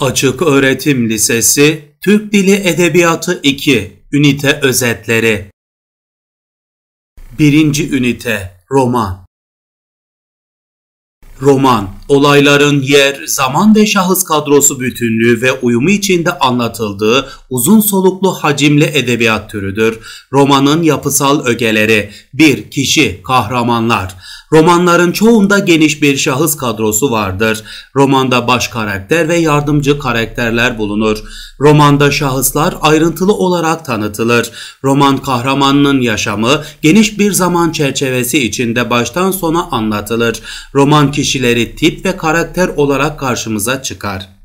Açık Öğretim Lisesi Türk Dili Edebiyatı 2 Ünite Özetleri 1. Ünite Roman Roman, olayların yer, zaman ve şahıs kadrosu bütünlüğü ve uyumu içinde anlatıldığı uzun soluklu hacimli edebiyat türüdür. Romanın yapısal ögeleri 1. Kişi, kahramanlar Romanların çoğunda geniş bir şahıs kadrosu vardır. Romanda baş karakter ve yardımcı karakterler bulunur. Romanda şahıslar ayrıntılı olarak tanıtılır. Roman kahramanının yaşamı geniş bir zaman çerçevesi içinde baştan sona anlatılır. Roman kişileri tip ve karakter olarak karşımıza çıkar.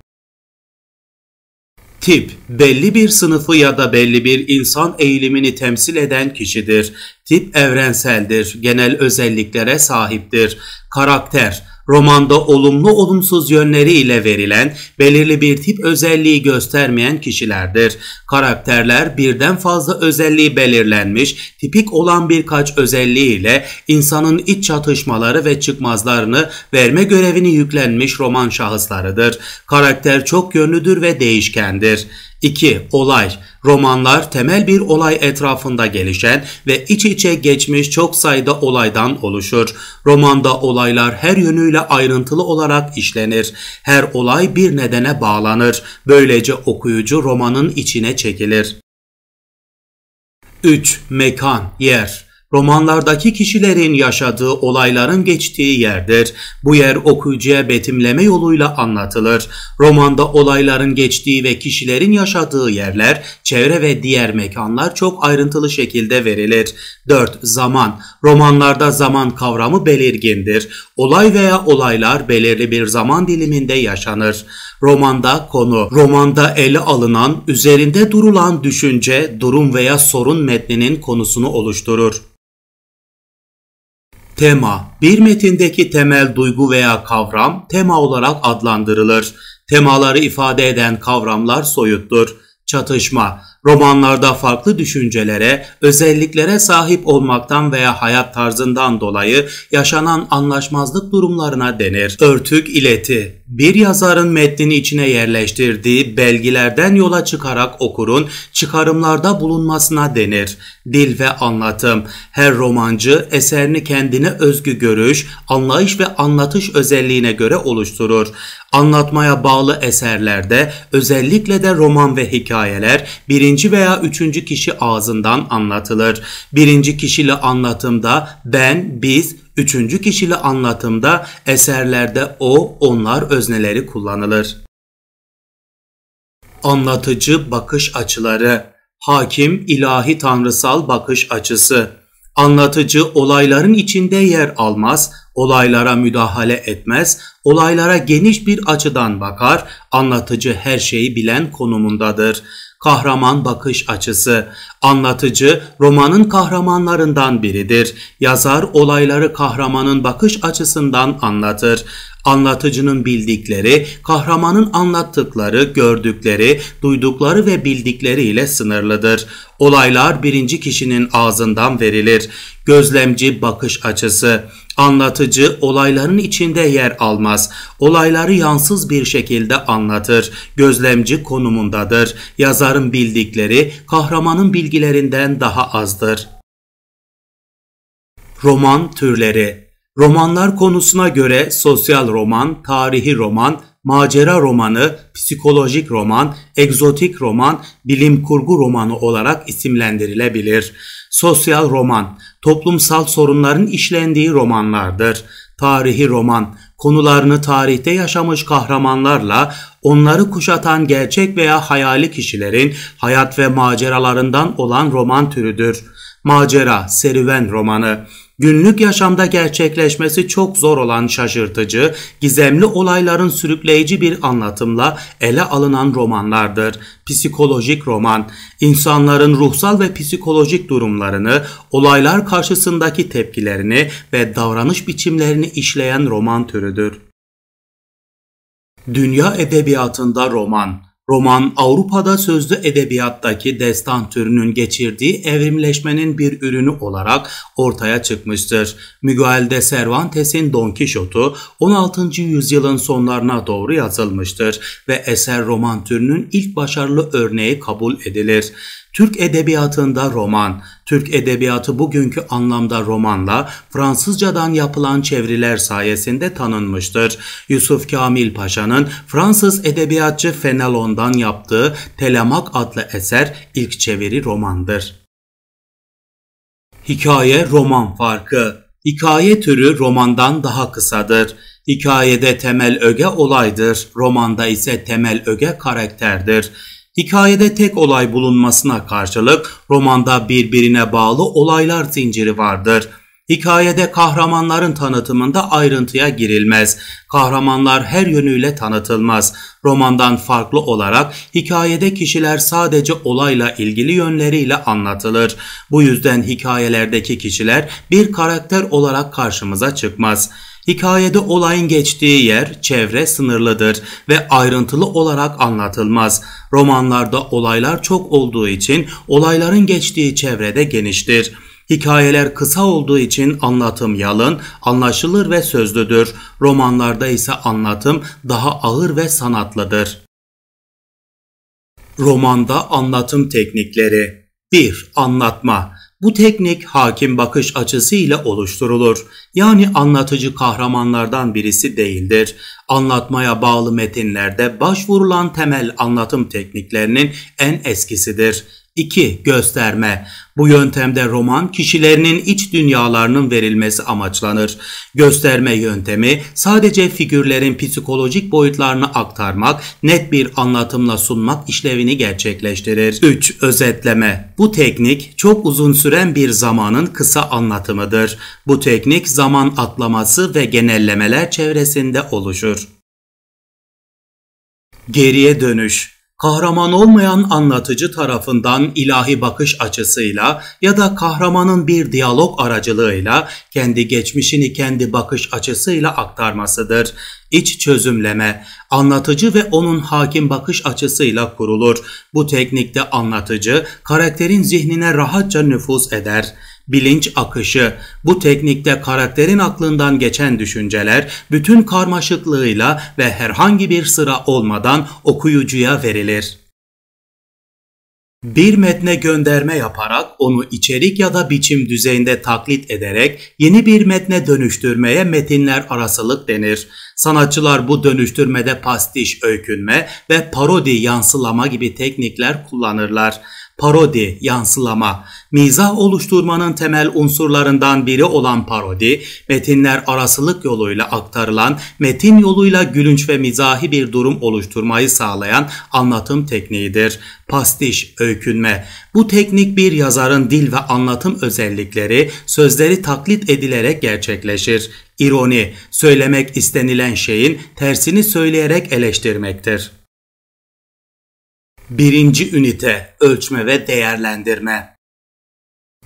Tip, belli bir sınıfı ya da belli bir insan eğilimini temsil eden kişidir. Tip evrenseldir, genel özelliklere sahiptir. Karakter, Romanda olumlu olumsuz yönleriyle verilen belirli bir tip özelliği göstermeyen kişilerdir. Karakterler birden fazla özelliği belirlenmiş, tipik olan birkaç özelliğiyle insanın iç çatışmaları ve çıkmazlarını verme görevini yüklenmiş roman şahıslarıdır. Karakter çok yönlüdür ve değişkendir. 2. Olay Romanlar temel bir olay etrafında gelişen ve iç içe geçmiş çok sayıda olaydan oluşur. Romanda olaylar her yönüyle ayrıntılı olarak işlenir. Her olay bir nedene bağlanır. Böylece okuyucu romanın içine çekilir. 3. Mekan, yer romanlardaki kişilerin yaşadığı olayların geçtiği yerdir. Bu yer okuyucuya betimleme yoluyla anlatılır. Romanda olayların geçtiği ve kişilerin yaşadığı yerler, çevre ve diğer mekanlar çok ayrıntılı şekilde verilir. 4. Zaman Romanlarda zaman kavramı belirgindir. Olay veya olaylar belirli bir zaman diliminde yaşanır. Romanda konu, romanda ele alınan, üzerinde durulan düşünce, durum veya sorun metninin konusunu oluşturur. Tema, bir metindeki temel duygu veya kavram tema olarak adlandırılır. Temaları ifade eden kavramlar soyuttur. Çatışma, romanlarda farklı düşüncelere, özelliklere sahip olmaktan veya hayat tarzından dolayı yaşanan anlaşmazlık durumlarına denir. Örtük ileti, bir yazarın metnini içine yerleştirdiği belgilerden yola çıkarak okurun çıkarımlarda bulunmasına denir. Dil ve anlatım. Her romancı eserini kendine özgü görüş, anlayış ve anlatış özelliğine göre oluşturur. Anlatmaya bağlı eserlerde özellikle de roman ve hikayeler birinci veya üçüncü kişi ağzından anlatılır. Birinci kişili anlatımda ben, biz, Üçüncü kişili anlatımda eserlerde o, onlar özneleri kullanılır. Anlatıcı bakış açıları Hakim ilahi tanrısal bakış açısı Anlatıcı olayların içinde yer almaz, olaylara müdahale etmez, olaylara geniş bir açıdan bakar, anlatıcı her şeyi bilen konumundadır kahraman bakış açısı. Anlatıcı romanın kahramanlarından biridir. Yazar olayları kahramanın bakış açısından anlatır. Anlatıcının bildikleri, kahramanın anlattıkları, gördükleri, duydukları ve bildikleri ile sınırlıdır. Olaylar birinci kişinin ağzından verilir. Gözlemci bakış açısı. Anlatıcı olayların içinde yer almaz. Olayları yansız bir şekilde anlatır. Gözlemci konumundadır. Yazarın bildikleri kahramanın bilgilerinden daha azdır. Roman türleri Romanlar konusuna göre sosyal roman, tarihi roman, macera romanı, psikolojik roman, egzotik roman, bilim kurgu romanı olarak isimlendirilebilir. Sosyal roman, toplumsal sorunların işlendiği romanlardır. Tarihi roman, konularını tarihte yaşamış kahramanlarla onları kuşatan gerçek veya hayali kişilerin hayat ve maceralarından olan roman türüdür. Macera, serüven romanı Günlük yaşamda gerçekleşmesi çok zor olan şaşırtıcı, gizemli olayların sürükleyici bir anlatımla ele alınan romanlardır. Psikolojik roman, insanların ruhsal ve psikolojik durumlarını, olaylar karşısındaki tepkilerini ve davranış biçimlerini işleyen roman türüdür. Dünya edebiyatında roman Roman Avrupa'da sözlü edebiyattaki destan türünün geçirdiği evrimleşmenin bir ürünü olarak ortaya çıkmıştır. Miguel de Cervantes'in Don Quixote'u 16. yüzyılın sonlarına doğru yazılmıştır ve eser roman türünün ilk başarılı örneği kabul edilir. Türk edebiyatında roman, Türk edebiyatı bugünkü anlamda romanla Fransızcadan yapılan çeviriler sayesinde tanınmıştır. Yusuf Kamil Paşa'nın Fransız edebiyatçı Fenelon'dan yaptığı Telemak adlı eser ilk çeviri romandır. Hikaye roman farkı Hikaye türü romandan daha kısadır. Hikayede temel öge olaydır, romanda ise temel öge karakterdir. Hikayede tek olay bulunmasına karşılık romanda birbirine bağlı olaylar zinciri vardır. Hikayede kahramanların tanıtımında ayrıntıya girilmez. Kahramanlar her yönüyle tanıtılmaz. Romandan farklı olarak hikayede kişiler sadece olayla ilgili yönleriyle anlatılır. Bu yüzden hikayelerdeki kişiler bir karakter olarak karşımıza çıkmaz. Hikayede olayın geçtiği yer, çevre sınırlıdır ve ayrıntılı olarak anlatılmaz. Romanlarda olaylar çok olduğu için olayların geçtiği çevrede geniştir. Hikayeler kısa olduğu için anlatım yalın, anlaşılır ve sözlüdür. Romanlarda ise anlatım daha ağır ve sanatlıdır. Romanda anlatım teknikleri 1. Anlatma bu teknik hakim bakış açısı ile oluşturulur. Yani anlatıcı kahramanlardan birisi değildir. Anlatmaya bağlı metinlerde başvurulan temel anlatım tekniklerinin en eskisidir. 2. Gösterme. Bu yöntemde roman kişilerinin iç dünyalarının verilmesi amaçlanır. Gösterme yöntemi sadece figürlerin psikolojik boyutlarını aktarmak, net bir anlatımla sunmak işlevini gerçekleştirir. 3. Özetleme. Bu teknik çok uzun süren bir zamanın kısa anlatımıdır. Bu teknik zaman atlaması ve genellemeler çevresinde oluşur. Geriye dönüş kahraman olmayan anlatıcı tarafından ilahi bakış açısıyla ya da kahramanın bir diyalog aracılığıyla kendi geçmişini kendi bakış açısıyla aktarmasıdır. İç çözümleme, anlatıcı ve onun hakim bakış açısıyla kurulur. Bu teknikte anlatıcı karakterin zihnine rahatça nüfuz eder.'' Bilinç akışı bu teknikte karakterin aklından geçen düşünceler bütün karmaşıklığıyla ve herhangi bir sıra olmadan okuyucuya verilir. Bir metne gönderme yaparak onu içerik ya da biçim düzeyinde taklit ederek yeni bir metne dönüştürmeye metinler arasılık denir. Sanatçılar bu dönüştürmede pastiş, öykünme ve parodi yansılama gibi teknikler kullanırlar parodi, yansılama, mizah oluşturmanın temel unsurlarından biri olan parodi, metinler arasılık yoluyla aktarılan, metin yoluyla gülünç ve mizahi bir durum oluşturmayı sağlayan anlatım tekniğidir. Pastiş, öykünme. Bu teknik bir yazarın dil ve anlatım özellikleri, sözleri taklit edilerek gerçekleşir. İroni, söylemek istenilen şeyin tersini söyleyerek eleştirmektir. Birinci ünite ölçme ve değerlendirme.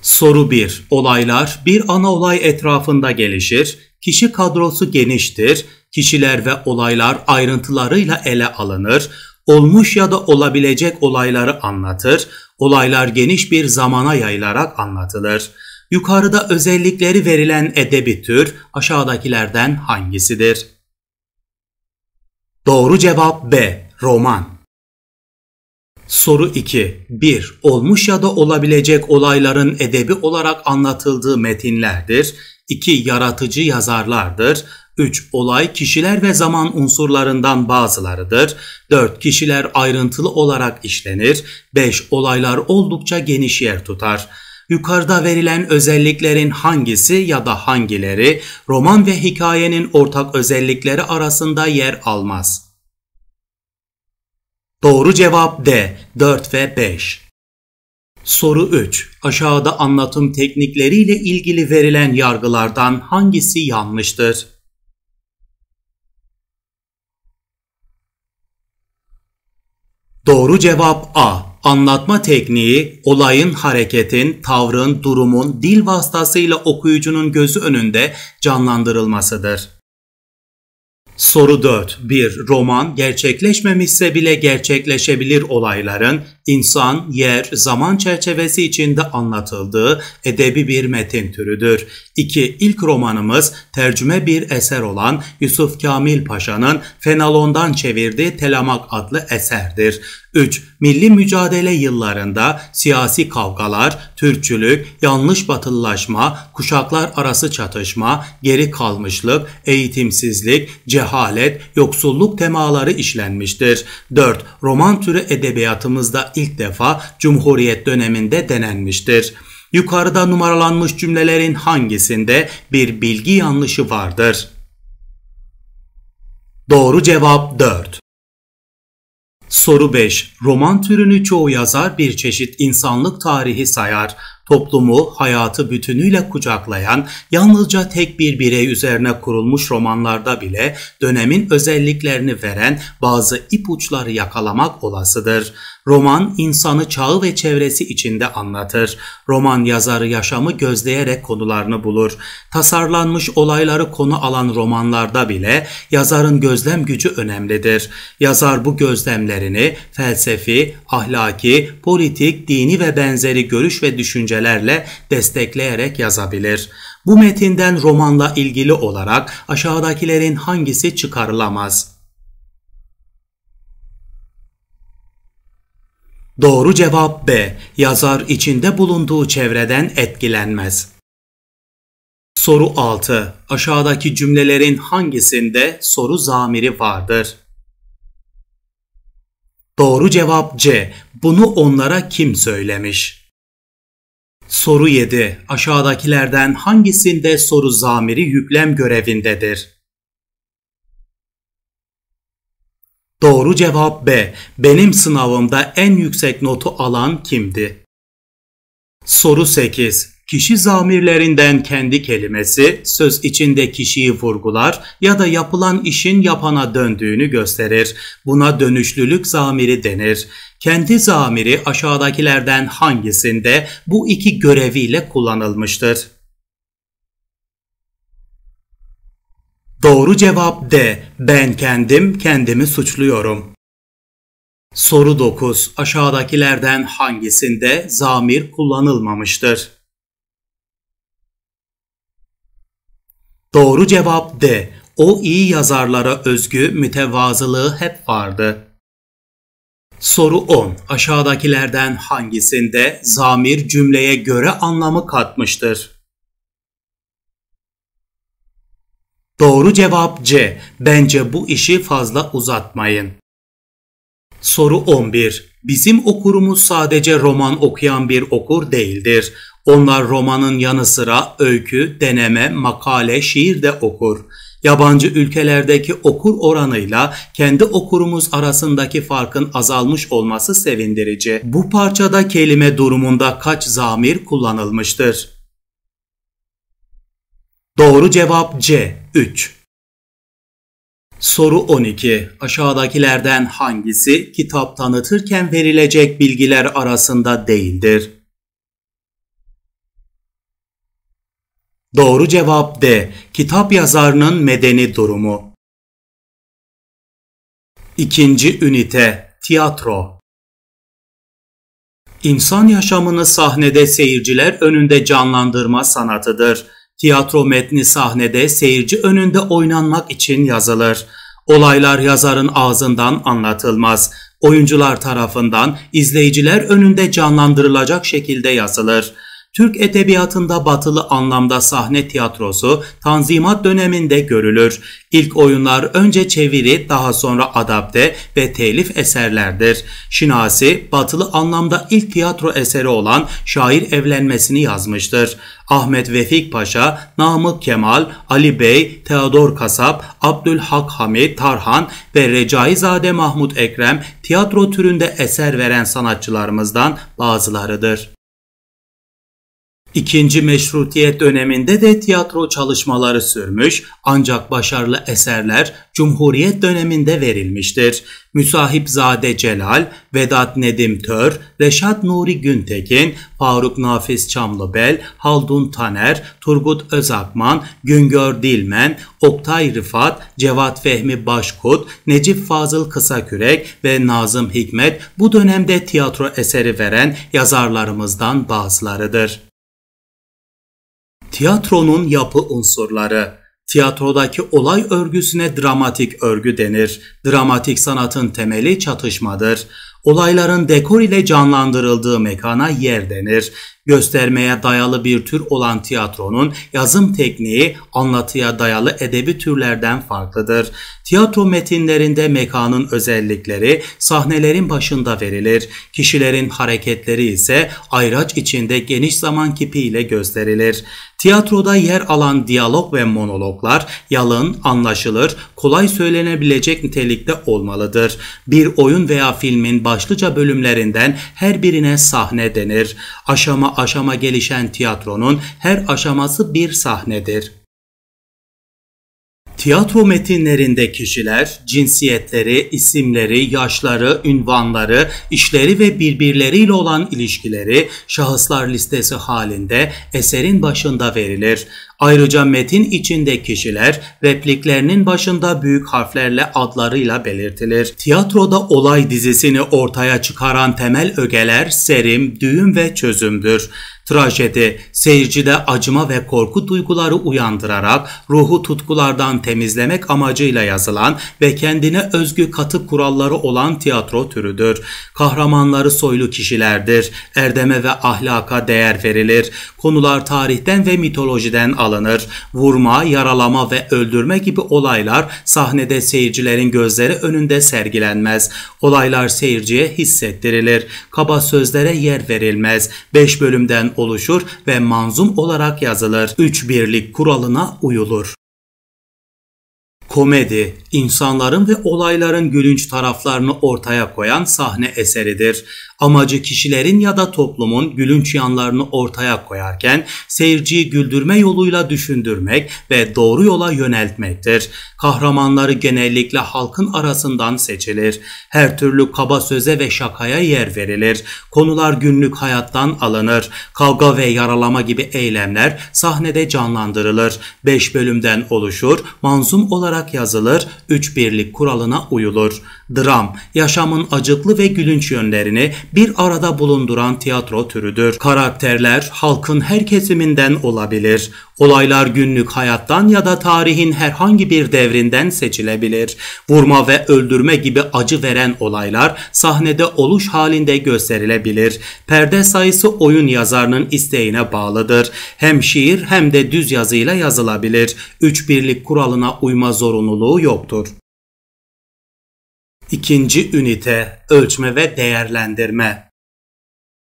Soru 1. Olaylar bir ana olay etrafında gelişir, kişi kadrosu geniştir, kişiler ve olaylar ayrıntılarıyla ele alınır, olmuş ya da olabilecek olayları anlatır, olaylar geniş bir zamana yayılarak anlatılır. Yukarıda özellikleri verilen edebi tür aşağıdakilerden hangisidir? Doğru cevap B. Roman Soru 2. 1. Olmuş ya da olabilecek olayların edebi olarak anlatıldığı metinlerdir. 2. Yaratıcı yazarlardır. 3. Olay kişiler ve zaman unsurlarından bazılarıdır. 4. Kişiler ayrıntılı olarak işlenir. 5. Olaylar oldukça geniş yer tutar. Yukarıda verilen özelliklerin hangisi ya da hangileri roman ve hikayenin ortak özellikleri arasında yer almaz? Doğru cevap D. 4 ve 5. Soru 3. Aşağıda anlatım teknikleriyle ilgili verilen yargılardan hangisi yanlıştır? Doğru cevap A. Anlatma tekniği, olayın, hareketin, tavrın, durumun dil vasıtasıyla okuyucunun gözü önünde canlandırılmasıdır. Soru 4. Bir roman gerçekleşmemişse bile gerçekleşebilir olayların insan, yer, zaman çerçevesi içinde anlatıldığı edebi bir metin türüdür. İki ilk romanımız tercüme bir eser olan Yusuf Kamil Paşa'nın Fenalon'dan çevirdiği Telamak adlı eserdir. 3. Milli mücadele yıllarında siyasi kavgalar, Türkçülük, yanlış batılılaşma, kuşaklar arası çatışma, geri kalmışlık, eğitimsizlik, cehalet, yoksulluk temaları işlenmiştir. 4. Roman türü edebiyatımızda ilk defa Cumhuriyet döneminde denenmiştir. Yukarıda numaralanmış cümlelerin hangisinde bir bilgi yanlışı vardır? Doğru cevap 4. Soru 5. Roman türünü çoğu yazar bir çeşit insanlık tarihi sayar. Toplumu, hayatı bütünüyle kucaklayan, yalnızca tek bir birey üzerine kurulmuş romanlarda bile dönemin özelliklerini veren bazı ipuçları yakalamak olasıdır. Roman insanı çağı ve çevresi içinde anlatır. Roman yazarı yaşamı gözleyerek konularını bulur. Tasarlanmış olayları konu alan romanlarda bile yazarın gözlem gücü önemlidir. Yazar bu gözlemlerini felsefi, ahlaki, politik, dini ve benzeri görüş ve düşünce düşüncelerle destekleyerek yazabilir. Bu metinden romanla ilgili olarak aşağıdakilerin hangisi çıkarılamaz? Doğru cevap B. Yazar içinde bulunduğu çevreden etkilenmez. Soru 6. Aşağıdaki cümlelerin hangisinde soru zamiri vardır? Doğru cevap C. Bunu onlara kim söylemiş? Soru 7. Aşağıdakilerden hangisinde soru zamiri yüklem görevindedir? Doğru cevap B. Benim sınavımda en yüksek notu alan kimdi? Soru 8. Kişi zamirlerinden kendi kelimesi söz içinde kişiyi vurgular ya da yapılan işin yapana döndüğünü gösterir. Buna dönüşlülük zamiri denir. Kendi zamiri aşağıdakilerden hangisinde bu iki göreviyle kullanılmıştır? Doğru cevap D. Ben kendim kendimi suçluyorum. Soru 9. Aşağıdakilerden hangisinde zamir kullanılmamıştır? Doğru cevap D. O iyi yazarlara özgü mütevazılığı hep vardı. Soru 10. Aşağıdakilerden hangisinde zamir cümleye göre anlamı katmıştır? Doğru cevap C. Bence bu işi fazla uzatmayın. Soru 11. Bizim okurumuz sadece roman okuyan bir okur değildir. Onlar romanın yanı sıra öykü, deneme, makale, şiir de okur. Yabancı ülkelerdeki okur oranıyla kendi okurumuz arasındaki farkın azalmış olması sevindirici. Bu parçada kelime durumunda kaç zamir kullanılmıştır? Doğru cevap C. 3. Soru 12. Aşağıdakilerden hangisi kitap tanıtırken verilecek bilgiler arasında değildir? Doğru cevap D. Kitap yazarının medeni durumu. İkinci ünite Tiyatro İnsan yaşamını sahnede seyirciler önünde canlandırma sanatıdır. Tiyatro metni sahnede seyirci önünde oynanmak için yazılır. Olaylar yazarın ağzından anlatılmaz. Oyuncular tarafından izleyiciler önünde canlandırılacak şekilde yazılır. Türk edebiyatında batılı anlamda sahne tiyatrosu Tanzimat döneminde görülür. İlk oyunlar önce çeviri, daha sonra adapte ve telif eserlerdir. Şinasi, batılı anlamda ilk tiyatro eseri olan Şair Evlenmesini yazmıştır. Ahmet Vefik Paşa, Namık Kemal, Ali Bey, Teodor Kasap, Abdülhak Hamid Tarhan ve Recaizade Mahmut Ekrem tiyatro türünde eser veren sanatçılarımızdan bazılarıdır. İkinci meşrutiyet döneminde de tiyatro çalışmaları sürmüş ancak başarılı eserler Cumhuriyet döneminde verilmiştir. Müsahip Zade Celal, Vedat Nedim Tör, Reşat Nuri Güntekin, Faruk Nafiz Çamlıbel, Haldun Taner, Turgut Özakman, Güngör Dilmen, Oktay Rıfat, Cevat Fehmi Başkut, Necip Fazıl Kısakürek ve Nazım Hikmet bu dönemde tiyatro eseri veren yazarlarımızdan bazılarıdır. Tiyatronun yapı unsurları Tiyatrodaki olay örgüsüne dramatik örgü denir. Dramatik sanatın temeli çatışmadır. Olayların dekor ile canlandırıldığı mekana yer denir. Göstermeye dayalı bir tür olan tiyatronun yazım tekniği anlatıya dayalı edebi türlerden farklıdır. Tiyatro metinlerinde mekanın özellikleri sahnelerin başında verilir. Kişilerin hareketleri ise ayraç içinde geniş zaman kipiyle gösterilir. Tiyatroda yer alan diyalog ve monologlar yalın, anlaşılır, kolay söylenebilecek nitelikte olmalıdır. Bir oyun veya filmin başlıca bölümlerinden her birine sahne denir. Aşama aşama gelişen tiyatronun her aşaması bir sahnedir. Tiyatro metinlerinde kişiler cinsiyetleri, isimleri, yaşları, ünvanları, işleri ve birbirleriyle olan ilişkileri şahıslar listesi halinde eserin başında verilir. Ayrıca metin içinde kişiler repliklerinin başında büyük harflerle adlarıyla belirtilir. Tiyatroda olay dizisini ortaya çıkaran temel ögeler serim, düğüm ve çözümdür. Trajedi, seyircide acıma ve korku duyguları uyandırarak ruhu tutkulardan temizlemek amacıyla yazılan ve kendine özgü katı kuralları olan tiyatro türüdür. Kahramanları soylu kişilerdir. Erdeme ve ahlaka değer verilir. Konular tarihten ve mitolojiden alınır. Vurma, yaralama ve öldürme gibi olaylar sahnede seyircilerin gözleri önünde sergilenmez. Olaylar seyirciye hissettirilir. Kaba sözlere yer verilmez. 5 bölümden oluşur ve manzum olarak yazılır. 3 birlik kuralına uyulur. Komedi, insanların ve olayların gülünç taraflarını ortaya koyan sahne eseridir. Amacı kişilerin ya da toplumun gülünç yanlarını ortaya koyarken seyirciyi güldürme yoluyla düşündürmek ve doğru yola yöneltmektir. Kahramanları genellikle halkın arasından seçilir. Her türlü kaba söze ve şakaya yer verilir. Konular günlük hayattan alınır. Kavga ve yaralama gibi eylemler sahnede canlandırılır. 5 bölümden oluşur, manzum olarak yazılır, 3 birlik kuralına uyulur. Dram, yaşamın acıklı ve gülünç yönlerini bir arada bulunduran tiyatro türüdür. Karakterler halkın her kesiminden olabilir. Olaylar günlük hayattan ya da tarihin herhangi bir devrinden seçilebilir. Vurma ve öldürme gibi acı veren olaylar sahnede oluş halinde gösterilebilir. Perde sayısı oyun yazarının isteğine bağlıdır. Hem şiir hem de düz yazıyla yazılabilir. Üç birlik kuralına uyma zorunluluğu yoktur. İkinci ünite ölçme ve değerlendirme.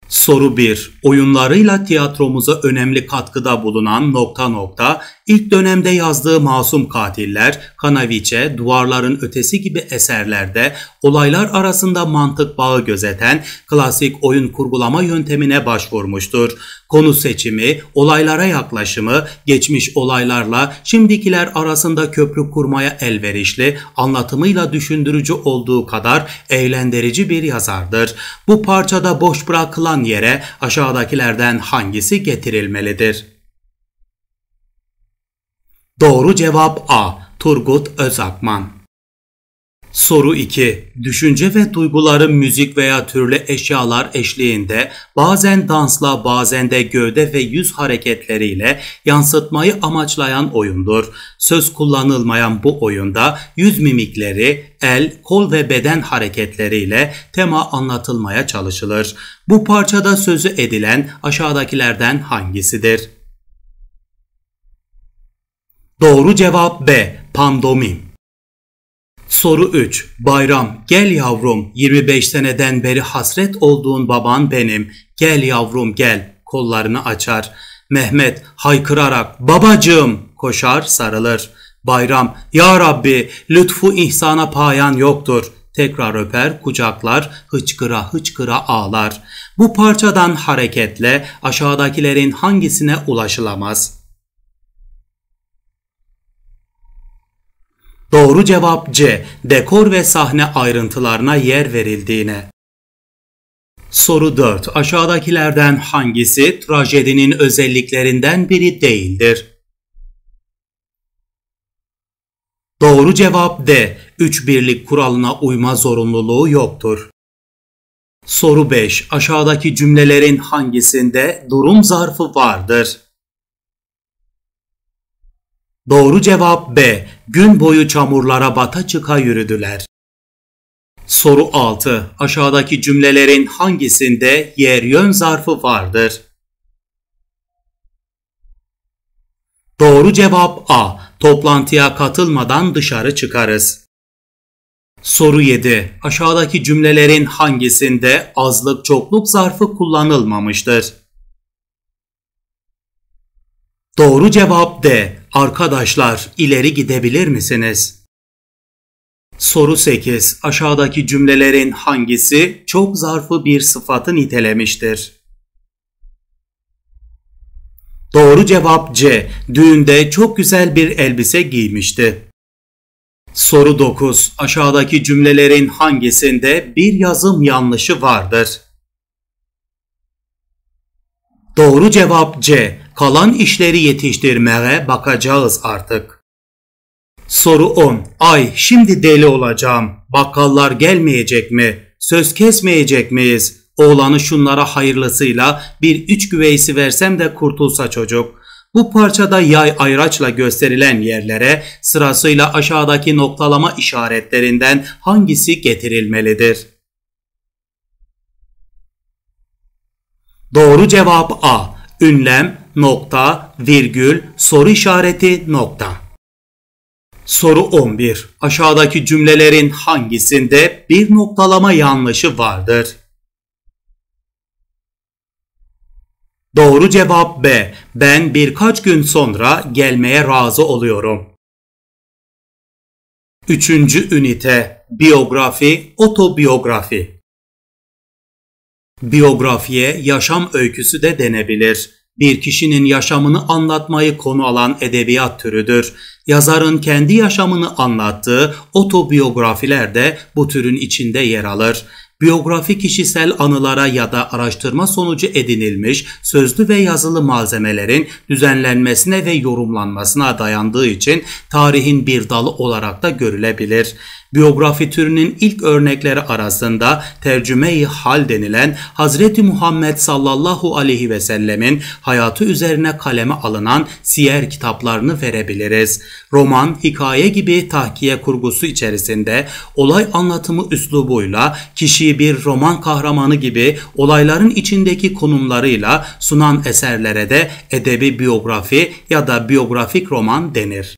Soru 1. Oyunlarıyla tiyatromuza önemli katkıda bulunan nokta nokta ilk dönemde yazdığı Masum Katiller, Kanaviçe, Duvarların Ötesi gibi eserlerde olaylar arasında mantık bağı gözeten klasik oyun kurgulama yöntemine başvurmuştur. Konu seçimi, olaylara yaklaşımı, geçmiş olaylarla şimdikiler arasında köprü kurmaya elverişli, anlatımıyla düşündürücü olduğu kadar eğlendirici bir yazardır. Bu parçada boş bırakılan yere aşağıdakilerden hangisi getirilmelidir? Doğru cevap A. Turgut Özakman Soru 2. Düşünce ve duyguların müzik veya türlü eşyalar eşliğinde bazen dansla bazen de gövde ve yüz hareketleriyle yansıtmayı amaçlayan oyundur. Söz kullanılmayan bu oyunda yüz mimikleri, el, kol ve beden hareketleriyle tema anlatılmaya çalışılır. Bu parçada sözü edilen aşağıdakilerden hangisidir? Doğru cevap B. Pandomim Soru 3. Bayram, gel yavrum, 25 seneden beri hasret olduğun baban benim. Gel yavrum gel, kollarını açar. Mehmet haykırarak babacığım koşar sarılır. Bayram, ya Rabbi lütfu ihsana payan yoktur. Tekrar öper, kucaklar, hıçkıra hıçkıra ağlar. Bu parçadan hareketle aşağıdakilerin hangisine ulaşılamaz?'' Doğru cevap C. Dekor ve sahne ayrıntılarına yer verildiğine. Soru 4. Aşağıdakilerden hangisi trajedinin özelliklerinden biri değildir? Doğru cevap D. Üç birlik kuralına uyma zorunluluğu yoktur. Soru 5. Aşağıdaki cümlelerin hangisinde durum zarfı vardır? Doğru cevap B. Gün boyu çamurlara bata çıka yürüdüler. Soru 6. Aşağıdaki cümlelerin hangisinde yer yön zarfı vardır? Doğru cevap A. Toplantıya katılmadan dışarı çıkarız. Soru 7. Aşağıdaki cümlelerin hangisinde azlık çokluk zarfı kullanılmamıştır? Doğru cevap D. Arkadaşlar ileri gidebilir misiniz? Soru 8. Aşağıdaki cümlelerin hangisi çok zarfı bir sıfatı nitelemiştir? Doğru cevap C. Düğünde çok güzel bir elbise giymişti. Soru 9. Aşağıdaki cümlelerin hangisinde bir yazım yanlışı vardır? Doğru cevap C kalan işleri yetiştirmeye bakacağız artık. Soru 10. Ay şimdi deli olacağım. Bakkallar gelmeyecek mi? Söz kesmeyecek miyiz? Oğlanı şunlara hayırlısıyla bir üç güveysi versem de kurtulsa çocuk. Bu parçada yay ayraçla gösterilen yerlere sırasıyla aşağıdaki noktalama işaretlerinden hangisi getirilmelidir? Doğru cevap A. Ünlem nokta, virgül, soru işareti, nokta. Soru 11. Aşağıdaki cümlelerin hangisinde bir noktalama yanlışı vardır? Doğru cevap B. Ben birkaç gün sonra gelmeye razı oluyorum. Üçüncü ünite biyografi, otobiyografi. Biyografiye yaşam öyküsü de denebilir bir kişinin yaşamını anlatmayı konu alan edebiyat türüdür. Yazarın kendi yaşamını anlattığı otobiyografiler de bu türün içinde yer alır. Biyografi kişisel anılara ya da araştırma sonucu edinilmiş sözlü ve yazılı malzemelerin düzenlenmesine ve yorumlanmasına dayandığı için tarihin bir dalı olarak da görülebilir. Biyografi türünün ilk örnekleri arasında tercüme-i hal denilen Hazreti Muhammed sallallahu aleyhi ve sellemin hayatı üzerine kaleme alınan siyer kitaplarını verebiliriz. Roman, hikaye gibi tahkiye kurgusu içerisinde olay anlatımı üslubuyla kişiyi bir roman kahramanı gibi olayların içindeki konumlarıyla sunan eserlere de edebi biyografi ya da biyografik roman denir.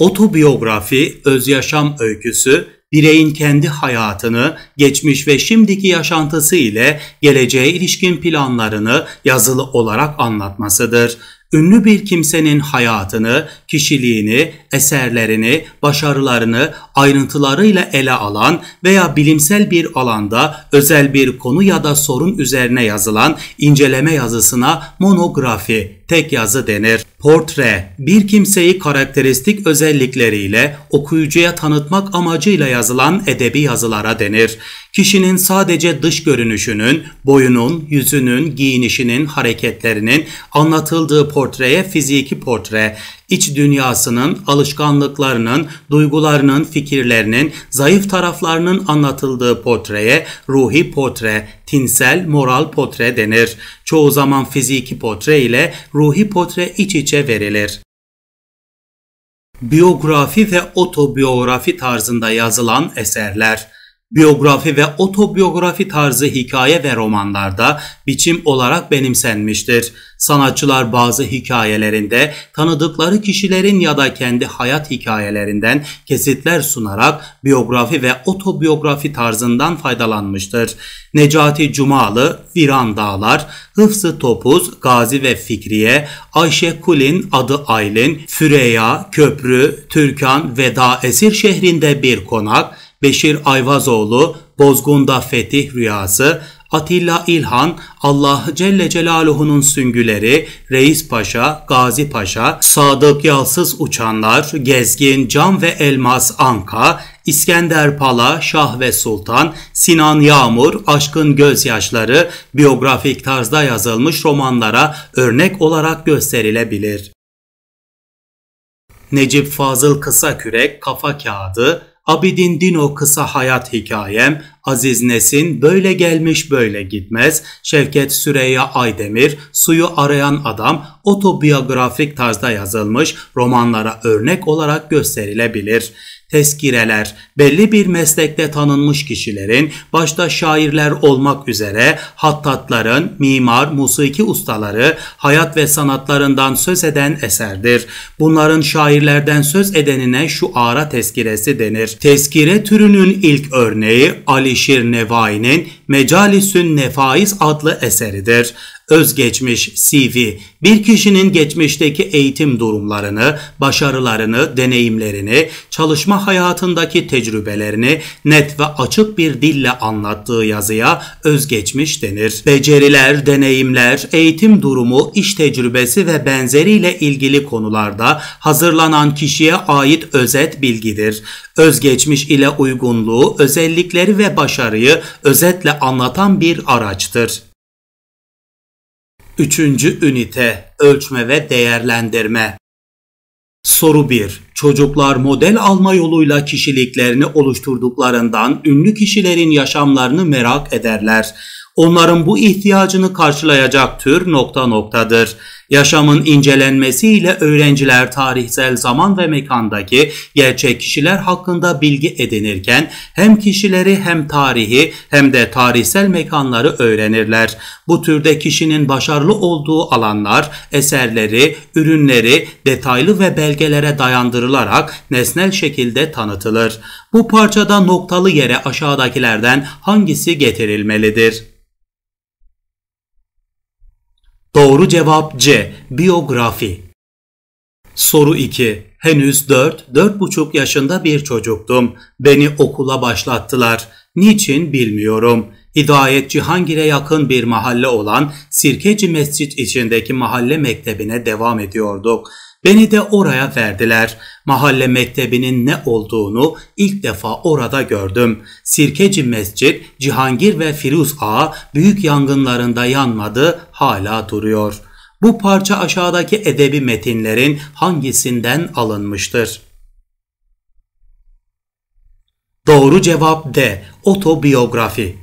Otobiyografi, özyaşam öyküsü, bireyin kendi hayatını, geçmiş ve şimdiki yaşantısı ile geleceğe ilişkin planlarını yazılı olarak anlatmasıdır. Ünlü bir kimsenin hayatını, kişiliğini, eserlerini, başarılarını ayrıntılarıyla ele alan veya bilimsel bir alanda özel bir konu ya da sorun üzerine yazılan inceleme yazısına monografi, tek yazı denir. Portre, bir kimseyi karakteristik özellikleriyle okuyucuya tanıtmak amacıyla yazılan edebi yazılara denir. Kişinin sadece dış görünüşünün, boyunun, yüzünün, giyinişinin, hareketlerinin anlatıldığı portreye fiziki portre, iç dünyasının, alışkanlıklarının, duygularının, fikirlerinin, zayıf taraflarının anlatıldığı portreye ruhi portre, tinsel, moral portre denir. Çoğu zaman fiziki portre ile ruhi portre iç içe verilir biyografi ve otobiyografi tarzında yazılan eserler biyografi ve otobiyografi tarzı hikaye ve romanlarda biçim olarak benimsenmiştir. Sanatçılar bazı hikayelerinde tanıdıkları kişilerin ya da kendi hayat hikayelerinden kesitler sunarak biyografi ve otobiyografi tarzından faydalanmıştır. Necati Cumalı, Viran Dağlar, Hıfzı Topuz, Gazi ve Fikriye, Ayşe Kulin, Adı Aylin, Füreya, Köprü, Türkan, Veda Esir şehrinde bir konak, Beşir Ayvazoğlu, Bozgunda Fetih Rüyası, Atilla İlhan, Allah Celle Celaluhu'nun süngüleri, Reis Paşa, Gazi Paşa, Sadık Yalsız Uçanlar, Gezgin, Cam ve Elmas Anka, İskender Pala, Şah ve Sultan, Sinan Yağmur, Aşkın Gözyaşları biyografik tarzda yazılmış romanlara örnek olarak gösterilebilir. Necip Fazıl Kısakürek, Kafa Kağıdı, Abidin Dino Kısa Hayat Hikayem, Aziz Nesin Böyle Gelmiş Böyle Gitmez, Şevket Süreyya Aydemir, Suyu Arayan Adam otobiyografik tarzda yazılmış romanlara örnek olarak gösterilebilir. Teskireler belli bir meslekte tanınmış kişilerin başta şairler olmak üzere hattatların, mimar, musiki ustaları hayat ve sanatlarından söz eden eserdir. Bunların şairlerden söz edenine şu ara teskiresi denir. Teskire türünün ilk örneği Alişir Nevai'nin Mecalisün Nefais adlı eseridir. Özgeçmiş CV bir kişinin geçmişteki eğitim durumlarını, başarılarını, deneyimlerini, çalışma hayatındaki tecrübelerini net ve açık bir dille anlattığı yazıya özgeçmiş denir. Beceriler, deneyimler, eğitim durumu, iş tecrübesi ve benzeriyle ilgili konularda hazırlanan kişiye ait özet bilgidir. Özgeçmiş ile uygunluğu, özellikleri ve başarıyı özetle anlatan bir araçtır. Üçüncü ünite ölçme ve değerlendirme. Soru 1. Çocuklar model alma yoluyla kişiliklerini oluşturduklarından ünlü kişilerin yaşamlarını merak ederler. Onların bu ihtiyacını karşılayacak tür nokta noktadır. Yaşamın incelenmesiyle öğrenciler tarihsel zaman ve mekandaki gerçek kişiler hakkında bilgi edinirken hem kişileri hem tarihi hem de tarihsel mekanları öğrenirler. Bu türde kişinin başarılı olduğu alanlar eserleri, ürünleri detaylı ve belgelere dayandırılarak nesnel şekilde tanıtılır. Bu parçada noktalı yere aşağıdakilerden hangisi getirilmelidir? Doğru cevap C. Biyografi. Soru 2. Henüz 4, 4,5 yaşında bir çocuktum. Beni okula başlattılar. Niçin bilmiyorum. Hidayet Cihangir'e yakın bir mahalle olan Sirkeci Mescit içindeki mahalle mektebine devam ediyorduk. Beni de oraya verdiler. Mahalle mektebinin ne olduğunu ilk defa orada gördüm. Sirkeci Mescid, Cihangir ve Firuz Ağa büyük yangınlarında yanmadı, hala duruyor. Bu parça aşağıdaki edebi metinlerin hangisinden alınmıştır? Doğru cevap D. Otobiyografi.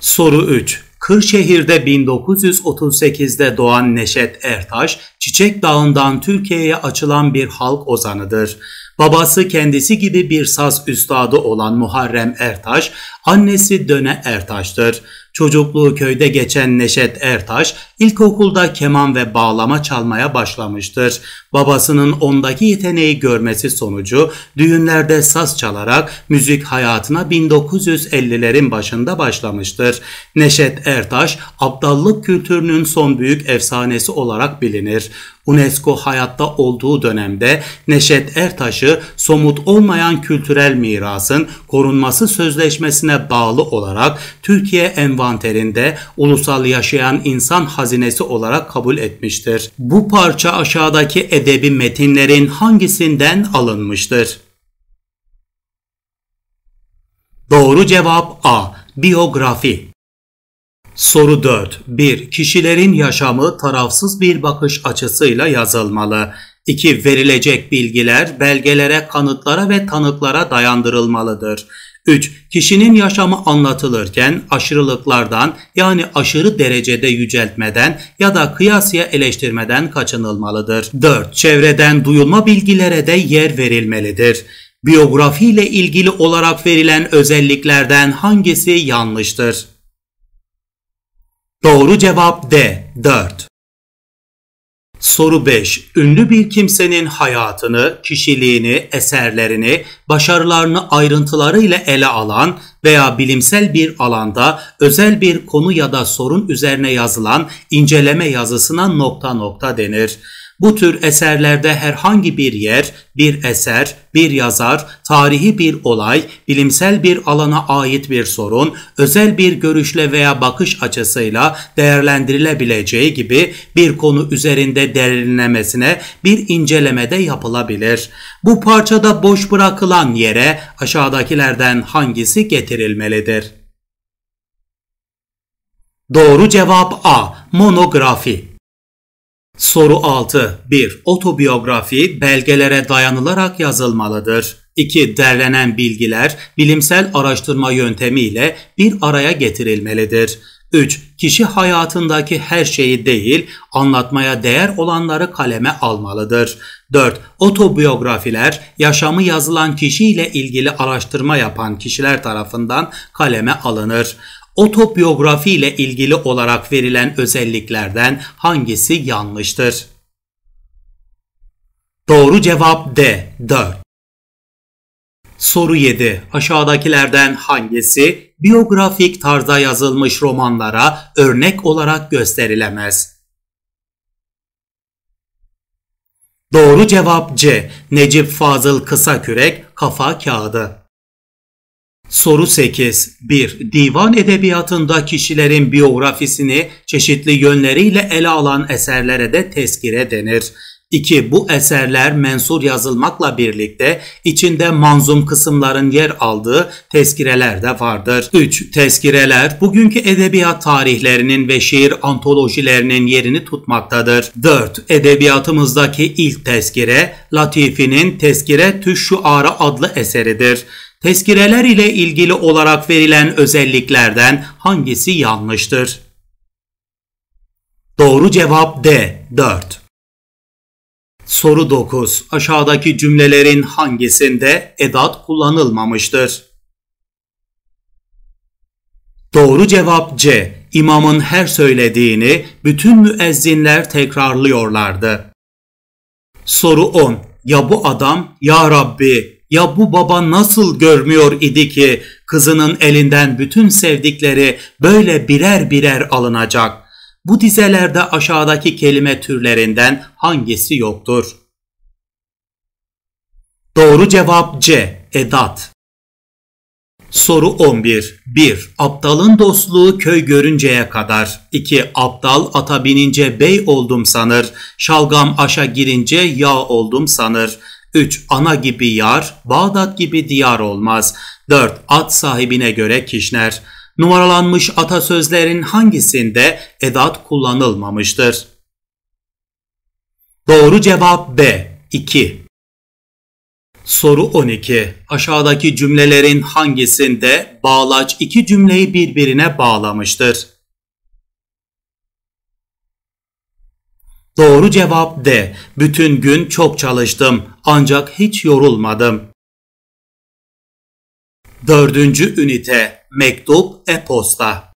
Soru 3. Kırşehir'de 1938'de doğan Neşet Ertaş, Çiçek Dağı'ndan Türkiye'ye açılan bir halk ozanıdır. Babası kendisi gibi bir saz üstadı olan Muharrem Ertaş, annesi Döne Ertaş'tır. Çocukluğu köyde geçen Neşet Ertaş ilkokulda keman ve bağlama çalmaya başlamıştır. Babasının ondaki yeteneği görmesi sonucu düğünlerde saz çalarak müzik hayatına 1950'lerin başında başlamıştır. Neşet Ertaş aptallık kültürünün son büyük efsanesi olarak bilinir. UNESCO hayatta olduğu dönemde Neşet Ertaş'ı somut olmayan kültürel mirasın korunması sözleşmesine bağlı olarak Türkiye Envanı envanterinde ulusal yaşayan insan hazinesi olarak kabul etmiştir. Bu parça aşağıdaki edebi metinlerin hangisinden alınmıştır? Doğru cevap A. Biyografi Soru 4. 1. Kişilerin yaşamı tarafsız bir bakış açısıyla yazılmalı. 2. Verilecek bilgiler belgelere, kanıtlara ve tanıklara dayandırılmalıdır. 3. Kişinin yaşamı anlatılırken aşırılıklardan yani aşırı derecede yüceltmeden ya da kıyasya eleştirmeden kaçınılmalıdır. 4. Çevreden duyulma bilgilere de yer verilmelidir. Biyografi ile ilgili olarak verilen özelliklerden hangisi yanlıştır? Doğru cevap D. 4. Soru 5. Ünlü bir kimsenin hayatını, kişiliğini, eserlerini, başarılarını ayrıntılarıyla ele alan veya bilimsel bir alanda özel bir konu ya da sorun üzerine yazılan inceleme yazısına nokta nokta denir. Bu tür eserlerde herhangi bir yer, bir eser, bir yazar, tarihi bir olay, bilimsel bir alana ait bir sorun, özel bir görüşle veya bakış açısıyla değerlendirilebileceği gibi bir konu üzerinde derinlemesine bir incelemede yapılabilir. Bu parçada boş bırakılan yere aşağıdakilerden hangisi getirilmelidir? Doğru cevap A. Monografi Soru 6. 1. Otobiyografi belgelere dayanılarak yazılmalıdır. 2. Derlenen bilgiler bilimsel araştırma yöntemiyle bir araya getirilmelidir. 3. Kişi hayatındaki her şeyi değil, anlatmaya değer olanları kaleme almalıdır. 4. Otobiyografiler, yaşamı yazılan kişiyle ilgili araştırma yapan kişiler tarafından kaleme alınır. Otobiyografi ile ilgili olarak verilen özelliklerden hangisi yanlıştır? Doğru cevap D. 4. Soru 7. Aşağıdakilerden hangisi biyografik tarzda yazılmış romanlara örnek olarak gösterilemez? Doğru cevap C. Necip Fazıl Kısakürek Kafa Kağıdı Soru 8. 1. Divan edebiyatında kişilerin biyografisini çeşitli yönleriyle ele alan eserlere de tezkire denir. 2. Bu eserler mensur yazılmakla birlikte içinde manzum kısımların yer aldığı tezkireler de vardır. 3. Tezkireler bugünkü edebiyat tarihlerinin ve şiir antolojilerinin yerini tutmaktadır. 4. Edebiyatımızdaki ilk tezkire Latifi'nin Tezkire Tüşşuara adlı eseridir. Tezkireler ile ilgili olarak verilen özelliklerden hangisi yanlıştır? Doğru cevap D. 4. Soru 9. Aşağıdaki cümlelerin hangisinde edat kullanılmamıştır? Doğru cevap C. İmamın her söylediğini bütün müezzinler tekrarlıyorlardı. Soru 10. Ya bu adam, Ya Rabbi ya bu baba nasıl görmüyor idi ki kızının elinden bütün sevdikleri böyle birer birer alınacak. Bu dizelerde aşağıdaki kelime türlerinden hangisi yoktur? Doğru cevap C. Edat. Soru 11. 1. Aptalın dostluğu köy görünceye kadar. 2. Aptal ata binince bey oldum sanır. Şalgam aşa girince yağ oldum sanır. 3. Ana gibi yar, Bağdat gibi diyar olmaz. 4. At sahibine göre kişner. Numaralanmış atasözlerin hangisinde edat kullanılmamıştır? Doğru cevap B. 2. Soru 12. Aşağıdaki cümlelerin hangisinde bağlaç iki cümleyi birbirine bağlamıştır? Doğru cevap D. Bütün gün çok çalıştım ancak hiç yorulmadım. Dördüncü ünite mektup e-posta.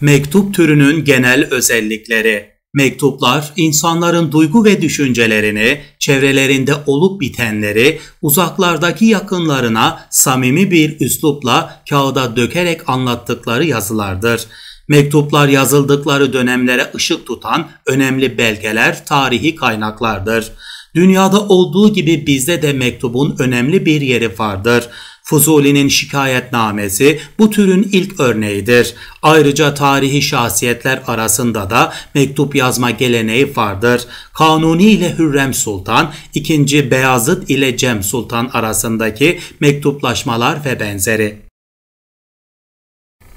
Mektup türünün genel özellikleri. Mektuplar insanların duygu ve düşüncelerini, çevrelerinde olup bitenleri uzaklardaki yakınlarına samimi bir üslupla kağıda dökerek anlattıkları yazılardır. Mektuplar yazıldıkları dönemlere ışık tutan önemli belgeler, tarihi kaynaklardır. Dünyada olduğu gibi bizde de mektubun önemli bir yeri vardır. Fuzuli'nin şikayetnamesi bu türün ilk örneğidir. Ayrıca tarihi şahsiyetler arasında da mektup yazma geleneği vardır. Kanuni ile Hürrem Sultan, 2. Beyazıt ile Cem Sultan arasındaki mektuplaşmalar ve benzeri.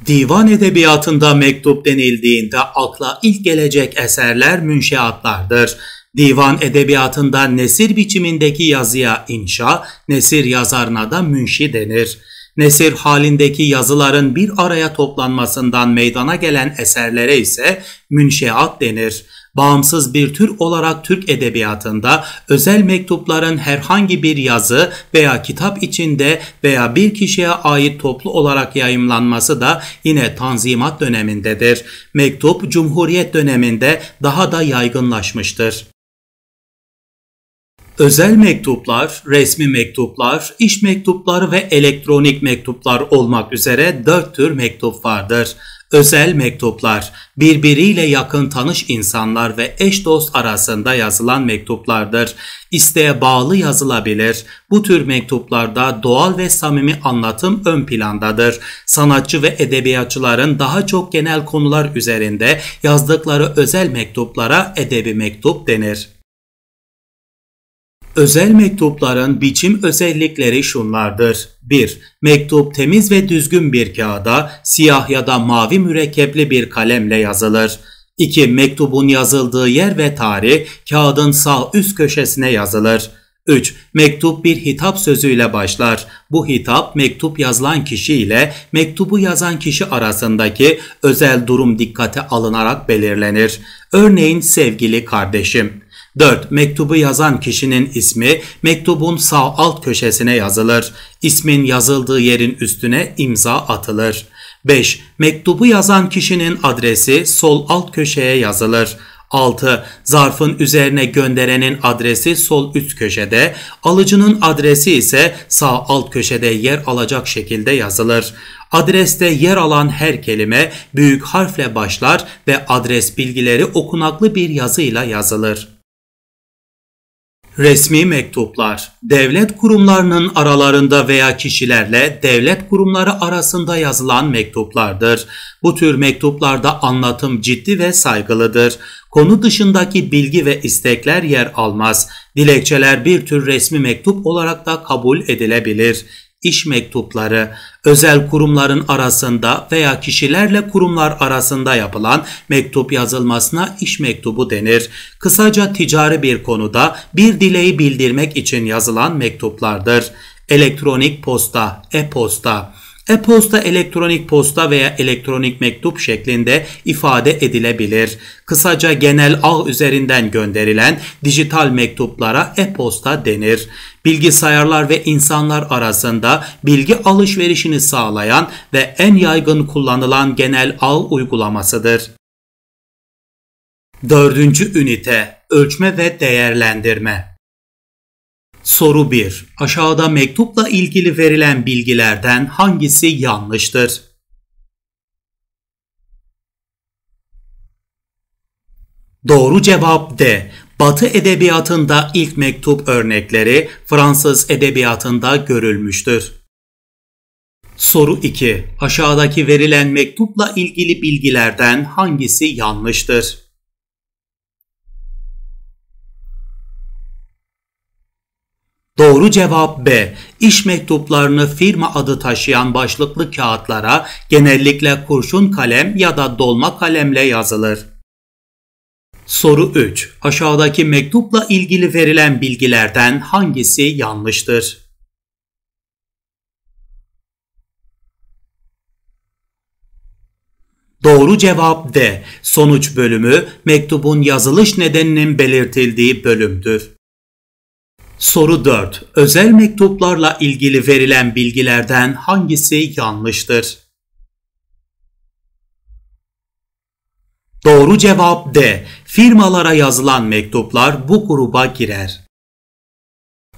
Divan edebiyatında mektup denildiğinde akla ilk gelecek eserler münşeatlardır. Divan edebiyatında nesir biçimindeki yazıya inşa, nesir yazarına da münşi denir. Nesir halindeki yazıların bir araya toplanmasından meydana gelen eserlere ise münşeat denir.'' bağımsız bir tür olarak Türk edebiyatında özel mektupların herhangi bir yazı veya kitap içinde veya bir kişiye ait toplu olarak yayımlanması da yine Tanzimat dönemindedir. Mektup Cumhuriyet döneminde daha da yaygınlaşmıştır. Özel mektuplar, resmi mektuplar, iş mektupları ve elektronik mektuplar olmak üzere dört tür mektup vardır. Özel mektuplar, birbiriyle yakın tanış insanlar ve eş dost arasında yazılan mektuplardır. İsteğe bağlı yazılabilir. Bu tür mektuplarda doğal ve samimi anlatım ön plandadır. Sanatçı ve edebiyatçıların daha çok genel konular üzerinde yazdıkları özel mektuplara edebi mektup denir. Özel mektupların biçim özellikleri şunlardır. 1. Mektup temiz ve düzgün bir kağıda, siyah ya da mavi mürekkepli bir kalemle yazılır. 2. Mektubun yazıldığı yer ve tarih kağıdın sağ üst köşesine yazılır. 3. Mektup bir hitap sözüyle başlar. Bu hitap mektup yazılan kişi ile mektubu yazan kişi arasındaki özel durum dikkate alınarak belirlenir. Örneğin sevgili kardeşim. 4. Mektubu yazan kişinin ismi mektubun sağ alt köşesine yazılır. İsmin yazıldığı yerin üstüne imza atılır. 5. Mektubu yazan kişinin adresi sol alt köşeye yazılır. 6. Zarfın üzerine gönderenin adresi sol üst köşede, alıcının adresi ise sağ alt köşede yer alacak şekilde yazılır. Adreste yer alan her kelime büyük harfle başlar ve adres bilgileri okunaklı bir yazıyla yazılır. Resmi mektuplar, devlet kurumlarının aralarında veya kişilerle devlet kurumları arasında yazılan mektuplardır. Bu tür mektuplarda anlatım ciddi ve saygılıdır. Konu dışındaki bilgi ve istekler yer almaz. Dilekçeler bir tür resmi mektup olarak da kabul edilebilir iş mektupları, özel kurumların arasında veya kişilerle kurumlar arasında yapılan mektup yazılmasına iş mektubu denir. Kısaca ticari bir konuda bir dileği bildirmek için yazılan mektuplardır. Elektronik posta, e-posta. E-posta elektronik posta veya elektronik mektup şeklinde ifade edilebilir. Kısaca genel ağ üzerinden gönderilen dijital mektuplara e-posta denir bilgisayarlar ve insanlar arasında bilgi alışverişini sağlayan ve en yaygın kullanılan genel ağ uygulamasıdır. Dördüncü ünite Ölçme ve değerlendirme Soru 1. Aşağıda mektupla ilgili verilen bilgilerden hangisi yanlıştır? Doğru cevap D. Batı edebiyatında ilk mektup örnekleri Fransız edebiyatında görülmüştür. Soru 2. Aşağıdaki verilen mektupla ilgili bilgilerden hangisi yanlıştır? Doğru cevap B. İş mektuplarını firma adı taşıyan başlıklı kağıtlara genellikle kurşun kalem ya da dolma kalemle yazılır. Soru 3. Aşağıdaki mektupla ilgili verilen bilgilerden hangisi yanlıştır? Doğru cevap D. Sonuç bölümü mektubun yazılış nedeninin belirtildiği bölümdür. Soru 4. Özel mektuplarla ilgili verilen bilgilerden hangisi yanlıştır? Doğru cevap D. Firmalara yazılan mektuplar bu gruba girer.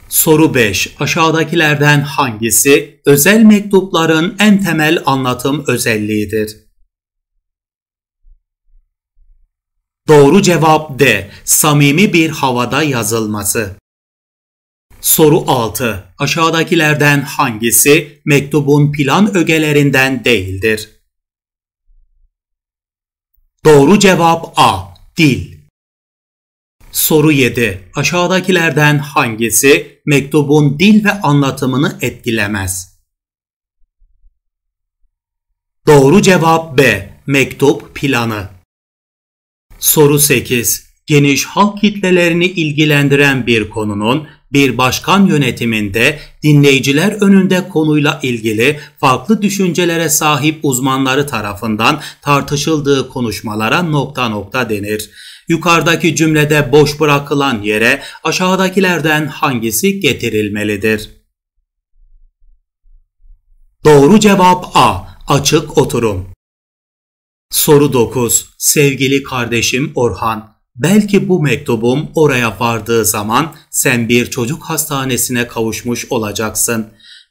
Soru 5. Aşağıdakilerden hangisi özel mektupların en temel anlatım özelliğidir? Doğru cevap D. Samimi bir havada yazılması. Soru 6. Aşağıdakilerden hangisi mektubun plan ögelerinden değildir? Doğru cevap A. Dil. Soru 7. Aşağıdakilerden hangisi mektubun dil ve anlatımını etkilemez? Doğru cevap B. Mektup planı. Soru 8. Geniş halk kitlelerini ilgilendiren bir konunun bir başkan yönetiminde dinleyiciler önünde konuyla ilgili farklı düşüncelere sahip uzmanları tarafından tartışıldığı konuşmalara nokta nokta denir. Yukarıdaki cümlede boş bırakılan yere aşağıdakilerden hangisi getirilmelidir? Doğru cevap A. Açık oturum. Soru 9. Sevgili kardeşim Orhan, Belki bu mektubum oraya vardığı zaman sen bir çocuk hastanesine kavuşmuş olacaksın.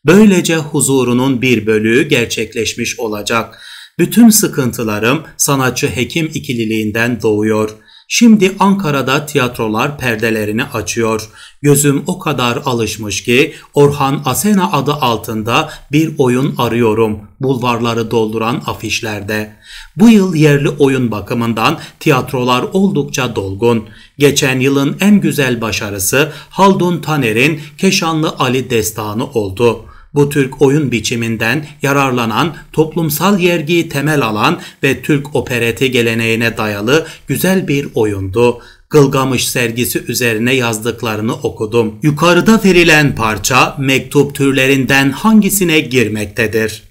Böylece huzurunun bir bölüğü gerçekleşmiş olacak. Bütün sıkıntılarım sanatçı hekim ikililiğinden doğuyor.'' Şimdi Ankara'da tiyatrolar perdelerini açıyor. Gözüm o kadar alışmış ki Orhan Asena adı altında bir oyun arıyorum bulvarları dolduran afişlerde. Bu yıl yerli oyun bakımından tiyatrolar oldukça dolgun. Geçen yılın en güzel başarısı Haldun Taner'in Keşanlı Ali Destanı oldu. Bu Türk oyun biçiminden yararlanan, toplumsal yergiyi temel alan ve Türk opereti geleneğine dayalı güzel bir oyundu. Gılgamış sergisi üzerine yazdıklarını okudum. Yukarıda verilen parça mektup türlerinden hangisine girmektedir?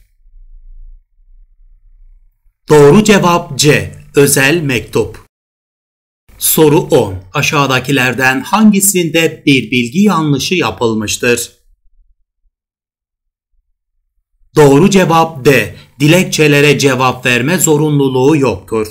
Doğru cevap C. Özel mektup. Soru 10. Aşağıdakilerden hangisinde bir bilgi yanlışı yapılmıştır? Doğru cevap D. Dilekçelere cevap verme zorunluluğu yoktur.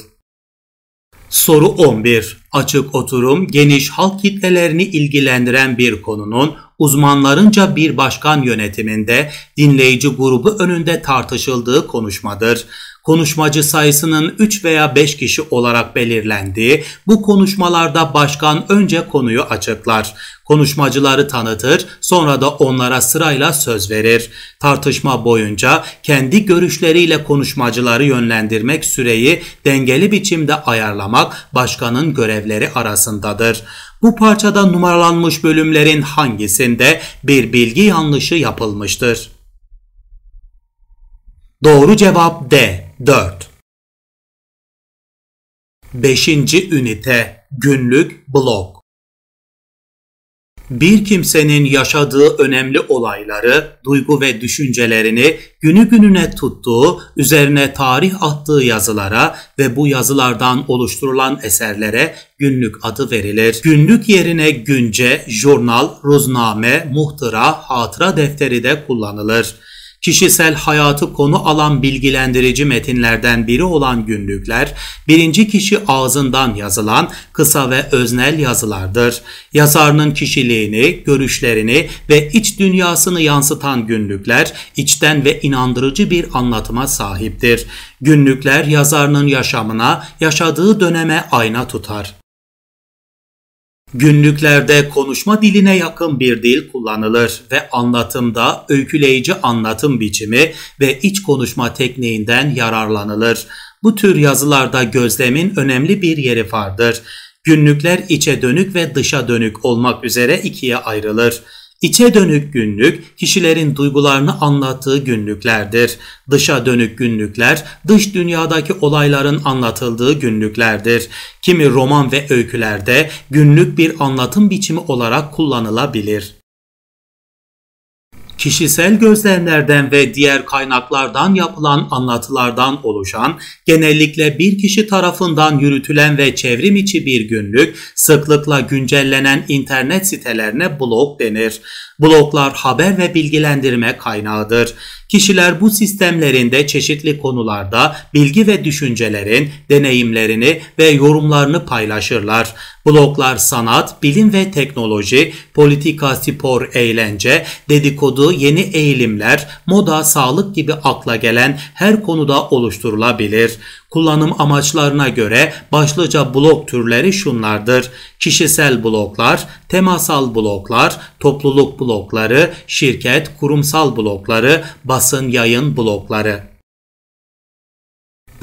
Soru 11. Açık oturum geniş halk kitlelerini ilgilendiren bir konunun uzmanlarınca bir başkan yönetiminde dinleyici grubu önünde tartışıldığı konuşmadır konuşmacı sayısının 3 veya 5 kişi olarak belirlendiği bu konuşmalarda başkan önce konuyu açıklar. Konuşmacıları tanıtır, sonra da onlara sırayla söz verir. Tartışma boyunca kendi görüşleriyle konuşmacıları yönlendirmek süreyi dengeli biçimde ayarlamak başkanın görevleri arasındadır. Bu parçada numaralanmış bölümlerin hangisinde bir bilgi yanlışı yapılmıştır? Doğru cevap D. 4 5. ünite günlük blok bir kimsenin yaşadığı önemli olayları, duygu ve düşüncelerini günü gününe tuttuğu, üzerine tarih attığı yazılara ve bu yazılardan oluşturulan eserlere günlük adı verilir. Günlük yerine günce, jurnal, ruzname, muhtıra, hatıra defteri de kullanılır. Kişisel hayatı konu alan bilgilendirici metinlerden biri olan günlükler, birinci kişi ağzından yazılan kısa ve öznel yazılardır. Yazarının kişiliğini, görüşlerini ve iç dünyasını yansıtan günlükler, içten ve inandırıcı bir anlatıma sahiptir. Günlükler yazarının yaşamına, yaşadığı döneme ayna tutar. Günlüklerde konuşma diline yakın bir dil kullanılır ve anlatımda öyküleyici anlatım biçimi ve iç konuşma tekniğinden yararlanılır. Bu tür yazılarda gözlemin önemli bir yeri vardır. Günlükler içe dönük ve dışa dönük olmak üzere ikiye ayrılır. İçe dönük günlük kişilerin duygularını anlattığı günlüklerdir. Dışa dönük günlükler dış dünyadaki olayların anlatıldığı günlüklerdir. Kimi roman ve öykülerde günlük bir anlatım biçimi olarak kullanılabilir kişisel gözlemlerden ve diğer kaynaklardan yapılan anlatılardan oluşan, genellikle bir kişi tarafından yürütülen ve çevrim içi bir günlük, sıklıkla güncellenen internet sitelerine blog denir. Bloglar haber ve bilgilendirme kaynağıdır. Kişiler bu sistemlerinde çeşitli konularda bilgi ve düşüncelerin, deneyimlerini ve yorumlarını paylaşırlar. Bloglar sanat, bilim ve teknoloji, politika, spor, eğlence, dedikodu, yeni eğilimler, moda, sağlık gibi akla gelen her konuda oluşturulabilir. Kullanım amaçlarına göre başlıca blok türleri şunlardır. Kişisel bloklar, temasal bloklar, topluluk blokları, şirket, kurumsal blokları, basın yayın blokları.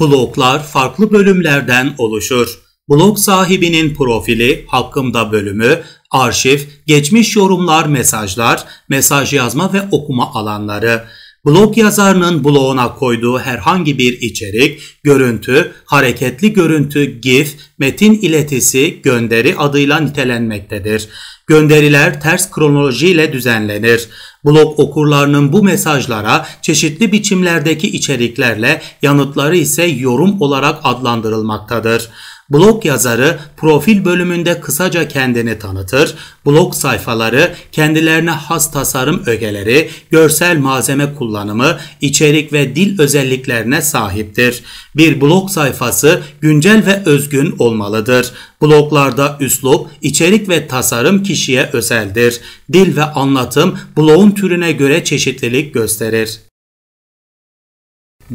Bloklar farklı bölümlerden oluşur. Blok sahibinin profili, hakkımda bölümü, arşiv, geçmiş yorumlar, mesajlar, mesaj yazma ve okuma alanları, Blog yazarının bloğuna koyduğu herhangi bir içerik, görüntü, hareketli görüntü, gif, metin iletisi, gönderi adıyla nitelenmektedir. Gönderiler ters kronolojiyle düzenlenir. Blog okurlarının bu mesajlara çeşitli biçimlerdeki içeriklerle yanıtları ise yorum olarak adlandırılmaktadır. Blog yazarı profil bölümünde kısaca kendini tanıtır, blog sayfaları kendilerine has tasarım ögeleri, görsel malzeme kullanımı, içerik ve dil özelliklerine sahiptir. Bir blog sayfası güncel ve özgün olmalıdır. Bloglarda üslup, içerik ve tasarım kişiye özeldir. Dil ve anlatım bloğun türüne göre çeşitlilik gösterir.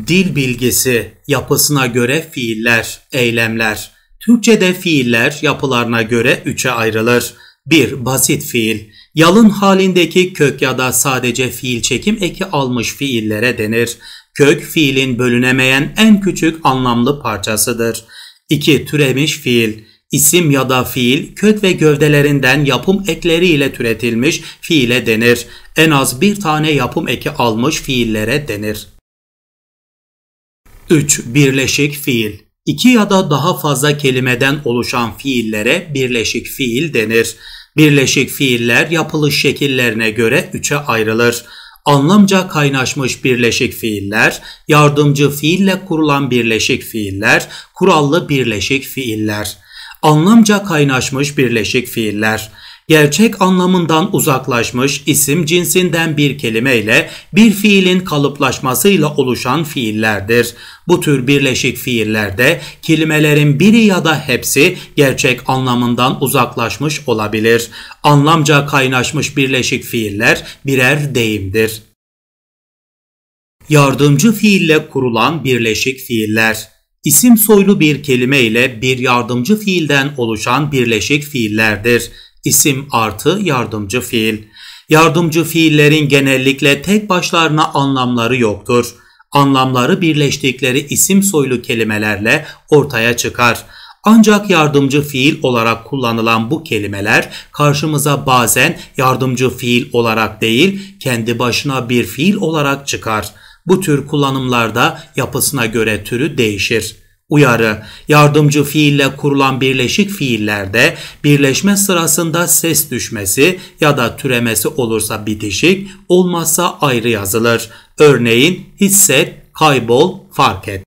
Dil bilgisi, yapısına göre fiiller, eylemler Türkçe'de fiiller yapılarına göre üçe ayrılır. 1. Basit fiil. Yalın halindeki kök ya da sadece fiil çekim eki almış fiillere denir. Kök fiilin bölünemeyen en küçük anlamlı parçasıdır. 2. Türemiş fiil. İsim ya da fiil kök ve gövdelerinden yapım ekleriyle türetilmiş fiile denir. En az bir tane yapım eki almış fiillere denir. 3. Birleşik fiil İki ya da daha fazla kelimeden oluşan fiillere birleşik fiil denir. Birleşik fiiller yapılış şekillerine göre üçe ayrılır. Anlamca kaynaşmış birleşik fiiller, yardımcı fiille kurulan birleşik fiiller, kurallı birleşik fiiller. Anlamca kaynaşmış birleşik fiiller gerçek anlamından uzaklaşmış isim cinsinden bir kelimeyle bir fiilin kalıplaşmasıyla oluşan fiillerdir. Bu tür birleşik fiillerde kelimelerin biri ya da hepsi gerçek anlamından uzaklaşmış olabilir. Anlamca kaynaşmış birleşik fiiller birer deyimdir. Yardımcı fiille kurulan birleşik fiiller İsim soylu bir kelime ile bir yardımcı fiilden oluşan birleşik fiillerdir. İsim artı yardımcı fiil. Yardımcı fiillerin genellikle tek başlarına anlamları yoktur. Anlamları birleştikleri isim soylu kelimelerle ortaya çıkar. Ancak yardımcı fiil olarak kullanılan bu kelimeler karşımıza bazen yardımcı fiil olarak değil, kendi başına bir fiil olarak çıkar. Bu tür kullanımlarda yapısına göre türü değişir. Uyarı, yardımcı fiille kurulan birleşik fiillerde birleşme sırasında ses düşmesi ya da türemesi olursa bitişik, olmazsa ayrı yazılır. Örneğin hisset, kaybol, fark et.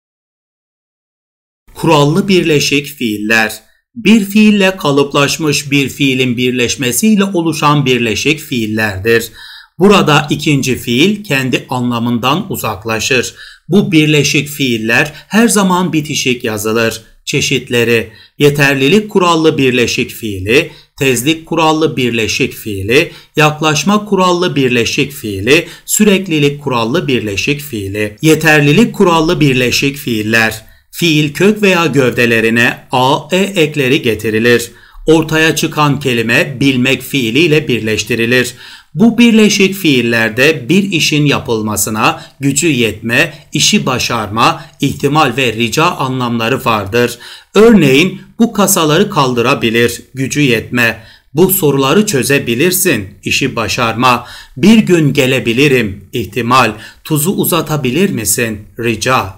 Kurallı birleşik fiiller bir fiille kalıplaşmış bir fiilin birleşmesiyle oluşan birleşik fiillerdir. Burada ikinci fiil kendi anlamından uzaklaşır. Bu birleşik fiiller her zaman bitişik yazılır. Çeşitleri yeterlilik kurallı birleşik fiili, tezlik kurallı birleşik fiili, yaklaşma kurallı birleşik fiili, süreklilik kurallı birleşik fiili, yeterlilik kurallı birleşik fiiller. Fiil kök veya gövdelerine a, e ekleri getirilir. Ortaya çıkan kelime bilmek fiiliyle birleştirilir. Bu birleşik fiillerde bir işin yapılmasına gücü yetme, işi başarma, ihtimal ve rica anlamları vardır. Örneğin bu kasaları kaldırabilir, gücü yetme. Bu soruları çözebilirsin, işi başarma. Bir gün gelebilirim, ihtimal. Tuzu uzatabilir misin, rica.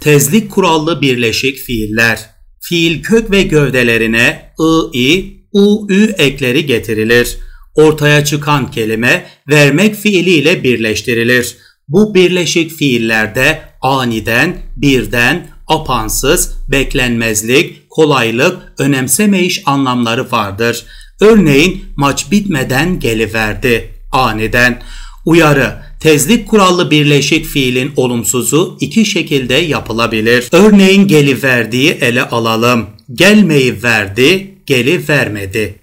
Tezlik kurallı birleşik fiiller. Fiil kök ve gövdelerine ı, i, u, ü ekleri getirilir ortaya çıkan kelime vermek fiiliyle birleştirilir. Bu birleşik fiillerde aniden, birden, apansız, beklenmezlik, kolaylık, önemsemeyiş anlamları vardır. Örneğin maç bitmeden geliverdi. Aniden. Uyarı, tezlik kurallı birleşik fiilin olumsuzu iki şekilde yapılabilir. Örneğin geliverdiği ele alalım. Gelmeyi verdi, geli vermedi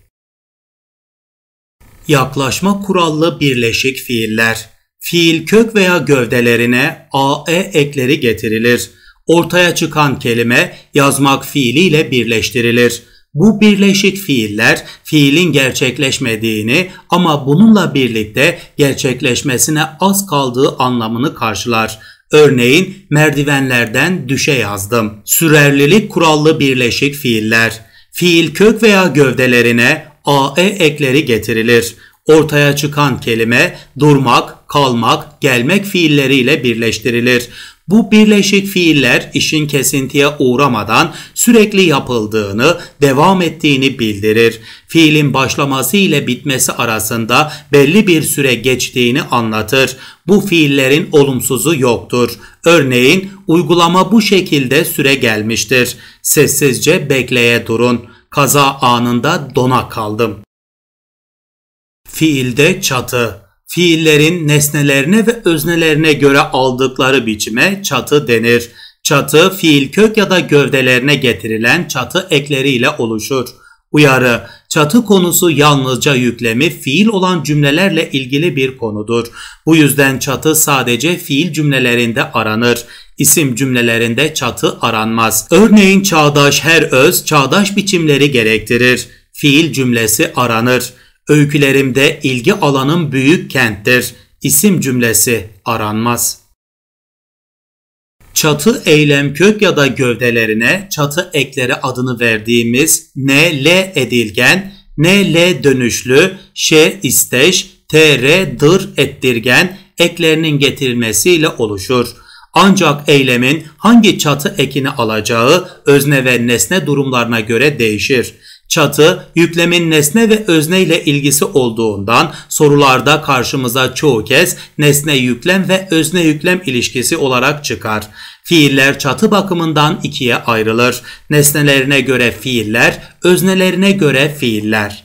yaklaşma kurallı birleşik fiiller. Fiil kök veya gövdelerine AE ekleri getirilir. Ortaya çıkan kelime yazmak fiiliyle birleştirilir. Bu birleşik fiiller fiilin gerçekleşmediğini ama bununla birlikte gerçekleşmesine az kaldığı anlamını karşılar. Örneğin merdivenlerden düşe yazdım. Sürerlilik kurallı birleşik fiiller. Fiil kök veya gövdelerine AE ekleri getirilir. Ortaya çıkan kelime durmak, kalmak, gelmek fiilleriyle birleştirilir. Bu birleşik fiiller işin kesintiye uğramadan sürekli yapıldığını, devam ettiğini bildirir. Fiilin başlaması ile bitmesi arasında belli bir süre geçtiğini anlatır. Bu fiillerin olumsuzu yoktur. Örneğin uygulama bu şekilde süre gelmiştir. Sessizce bekleye durun. Kaza anında dona kaldım. Fiilde çatı, fiillerin nesnelerine ve öznelerine göre aldıkları biçime çatı denir. Çatı fiil kök ya da gövdelerine getirilen çatı ekleriyle oluşur. Uyarı, çatı konusu yalnızca yüklemi fiil olan cümlelerle ilgili bir konudur. Bu yüzden çatı sadece fiil cümlelerinde aranır. İsim cümlelerinde çatı aranmaz. Örneğin çağdaş her öz çağdaş biçimleri gerektirir. Fiil cümlesi aranır. Öykülerimde ilgi alanım büyük kenttir. İsim cümlesi aranmaz çatı eylem kök ya da gövdelerine çatı ekleri adını verdiğimiz NL edilgen, NL dönüşlü, Ş isteş, TR dır ettirgen eklerinin getirilmesiyle oluşur. Ancak eylemin hangi çatı ekini alacağı özne ve nesne durumlarına göre değişir. Çatı yüklemin nesne ve özne ile ilgisi olduğundan sorularda karşımıza çoğu kez nesne yüklem ve özne yüklem ilişkisi olarak çıkar. Fiiller çatı bakımından ikiye ayrılır. Nesnelerine göre fiiller, öznelerine göre fiiller.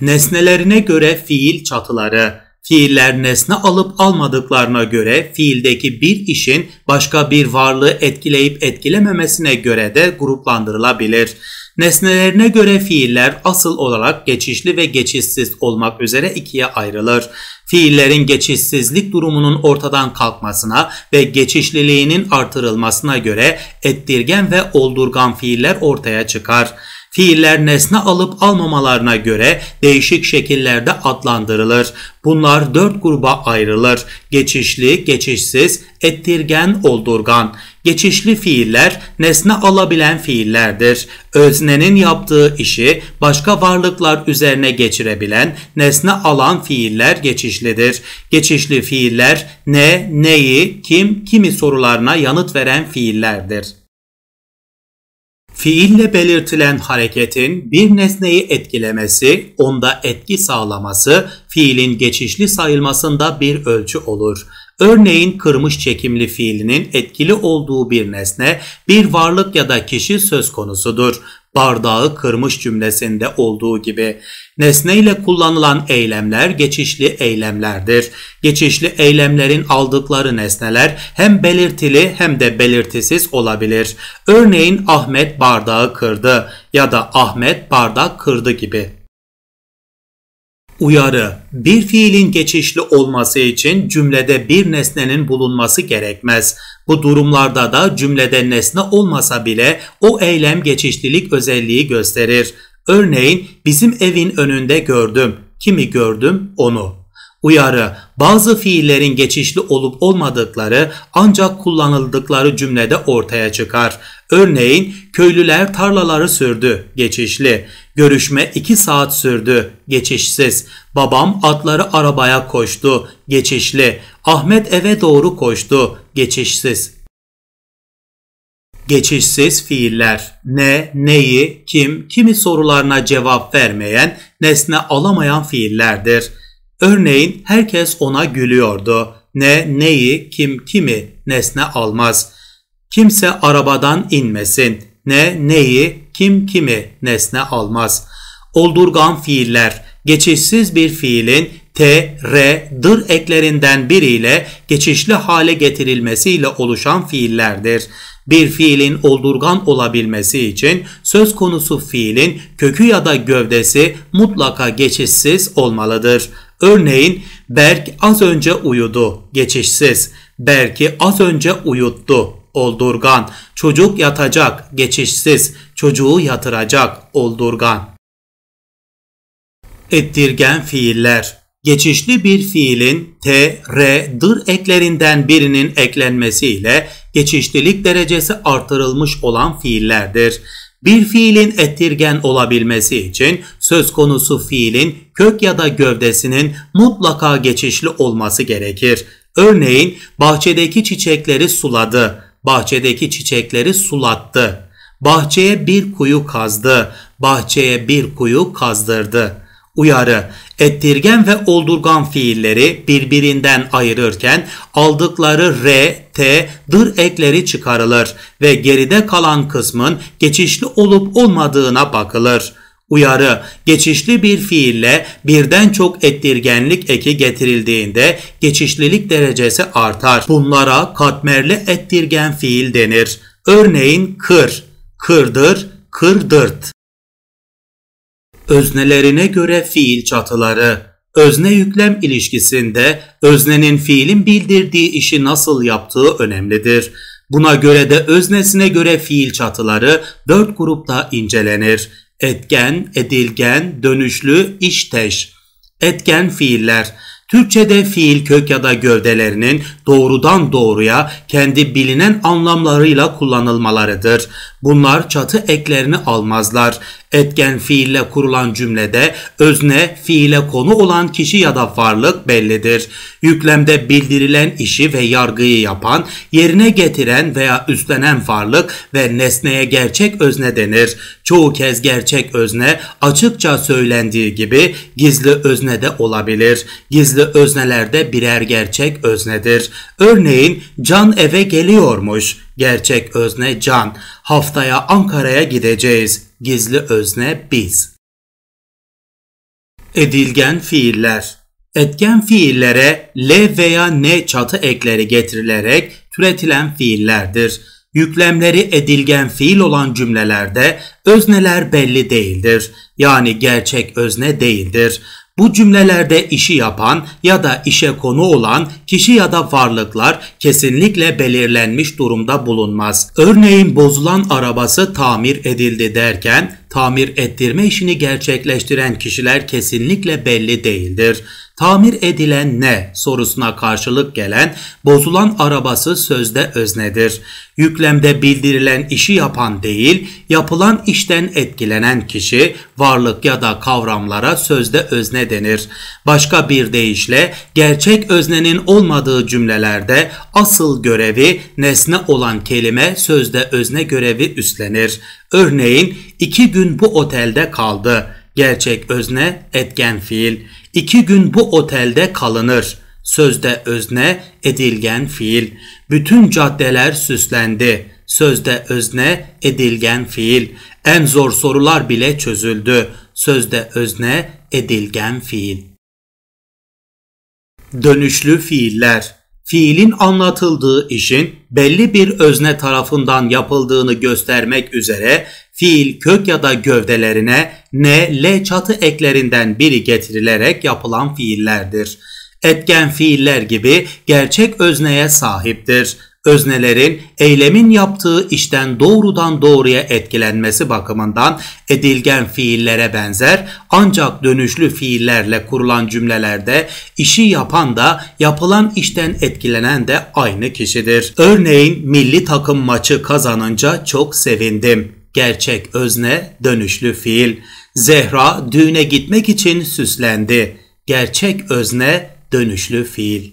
Nesnelerine göre fiil çatıları Fiiller nesne alıp almadıklarına göre fiildeki bir işin başka bir varlığı etkileyip etkilememesine göre de gruplandırılabilir. Nesnelerine göre fiiller asıl olarak geçişli ve geçişsiz olmak üzere ikiye ayrılır. Fiillerin geçişsizlik durumunun ortadan kalkmasına ve geçişliliğinin artırılmasına göre ettirgen ve oldurgan fiiller ortaya çıkar. Fiiller nesne alıp almamalarına göre değişik şekillerde adlandırılır. Bunlar dört gruba ayrılır. Geçişli, geçişsiz, ettirgen, oldurgan. Geçişli fiiller nesne alabilen fiillerdir. Öznenin yaptığı işi başka varlıklar üzerine geçirebilen nesne alan fiiller geçişlidir. Geçişli fiiller ne, neyi, kim, kimi sorularına yanıt veren fiillerdir. Fiille belirtilen hareketin bir nesneyi etkilemesi, onda etki sağlaması, fiilin geçişli sayılmasında bir ölçü olur. Örneğin kırmış çekimli fiilinin etkili olduğu bir nesne bir varlık ya da kişi söz konusudur. Bardağı kırmış cümlesinde olduğu gibi nesne ile kullanılan eylemler geçişli eylemlerdir. Geçişli eylemlerin aldıkları nesneler hem belirtili hem de belirtisiz olabilir. Örneğin Ahmet bardağı kırdı ya da Ahmet bardak kırdı gibi. Uyarı Bir fiilin geçişli olması için cümlede bir nesnenin bulunması gerekmez. Bu durumlarda da cümlede nesne olmasa bile o eylem geçişlilik özelliği gösterir. Örneğin bizim evin önünde gördüm. Kimi gördüm? Onu. Uyarı bazı fiillerin geçişli olup olmadıkları ancak kullanıldıkları cümlede ortaya çıkar. Örneğin köylüler tarlaları sürdü geçişli. Görüşme 2 saat sürdü geçişsiz. Babam atları arabaya koştu geçişli. Ahmet eve doğru koştu geçişsiz. Geçişsiz fiiller ne, neyi, kim, kimi sorularına cevap vermeyen, nesne alamayan fiillerdir. Örneğin herkes ona gülüyordu. Ne neyi kim kimi nesne almaz. Kimse arabadan inmesin. Ne neyi kim kimi nesne almaz. Oldurgan fiiller geçişsiz bir fiilin t, r, dır eklerinden biriyle geçişli hale getirilmesiyle oluşan fiillerdir. Bir fiilin oldurgan olabilmesi için söz konusu fiilin kökü ya da gövdesi mutlaka geçişsiz olmalıdır. Örneğin Berk az önce uyudu. Geçişsiz. Berk'i az önce uyuttu. Oldurgan. Çocuk yatacak. Geçişsiz. Çocuğu yatıracak. Oldurgan. Ettirgen fiiller geçişli bir fiilin t, r, dır eklerinden birinin eklenmesiyle geçişlilik derecesi artırılmış olan fiillerdir. Bir fiilin ettirgen olabilmesi için söz konusu fiilin kök ya da gövdesinin mutlaka geçişli olması gerekir. Örneğin bahçedeki çiçekleri suladı, bahçedeki çiçekleri sulattı, bahçeye bir kuyu kazdı, bahçeye bir kuyu kazdırdı.'' Uyarı, ettirgen ve oldurgan fiilleri birbirinden ayırırken aldıkları r, t, dır ekleri çıkarılır ve geride kalan kısmın geçişli olup olmadığına bakılır. Uyarı, geçişli bir fiille birden çok ettirgenlik eki getirildiğinde geçişlilik derecesi artar. Bunlara katmerli ettirgen fiil denir. Örneğin kır, kırdır, kırdırt öznelerine göre fiil çatıları, özne yüklem ilişkisinde öznenin fiilin bildirdiği işi nasıl yaptığı önemlidir. Buna göre de öznesine göre fiil çatıları dört grupta incelenir. Etken, edilgen, dönüşlü, işteş. Etken fiiller. Türkçe'de fiil kök ya da gövdelerinin doğrudan doğruya kendi bilinen anlamlarıyla kullanılmalarıdır. Bunlar çatı eklerini almazlar. Etken fiille kurulan cümlede özne fiile konu olan kişi ya da varlık bellidir. Yüklemde bildirilen işi ve yargıyı yapan, yerine getiren veya üstlenen varlık ve nesneye gerçek özne denir. Çoğu kez gerçek özne açıkça söylendiği gibi gizli özne de olabilir. Gizli öznelerde birer gerçek öznedir. Örneğin can eve geliyormuş Gerçek özne can. Haftaya Ankara'ya gideceğiz. Gizli özne biz. Edilgen fiiller Etken fiillere L veya N çatı ekleri getirilerek türetilen fiillerdir. Yüklemleri edilgen fiil olan cümlelerde özneler belli değildir. Yani gerçek özne değildir. Bu cümlelerde işi yapan ya da işe konu olan kişi ya da varlıklar kesinlikle belirlenmiş durumda bulunmaz. Örneğin bozulan arabası tamir edildi derken tamir ettirme işini gerçekleştiren kişiler kesinlikle belli değildir. Tamir edilen ne sorusuna karşılık gelen bozulan arabası sözde öznedir. Yüklemde bildirilen işi yapan değil, yapılan işten etkilenen kişi, varlık ya da kavramlara sözde özne denir. Başka bir deyişle gerçek öznenin olmadığı cümlelerde asıl görevi nesne olan kelime sözde özne görevi üstlenir. Örneğin iki gün bu otelde kaldı. Gerçek özne etken fiil. İki gün bu otelde kalınır. Sözde özne edilgen fiil. Bütün caddeler süslendi. Sözde özne edilgen fiil. En zor sorular bile çözüldü. Sözde özne edilgen fiil. Dönüşlü fiiller fiilin anlatıldığı işin belli bir özne tarafından yapıldığını göstermek üzere fiil kök ya da gövdelerine ne l çatı eklerinden biri getirilerek yapılan fiillerdir. Etken fiiller gibi gerçek özneye sahiptir. Öznelerin eylemin yaptığı işten doğrudan doğruya etkilenmesi bakımından edilgen fiillere benzer ancak dönüşlü fiillerle kurulan cümlelerde işi yapan da yapılan işten etkilenen de aynı kişidir. Örneğin milli takım maçı kazanınca çok sevindim. Gerçek özne dönüşlü fiil. Zehra düğüne gitmek için süslendi. Gerçek özne dönüşlü fiil.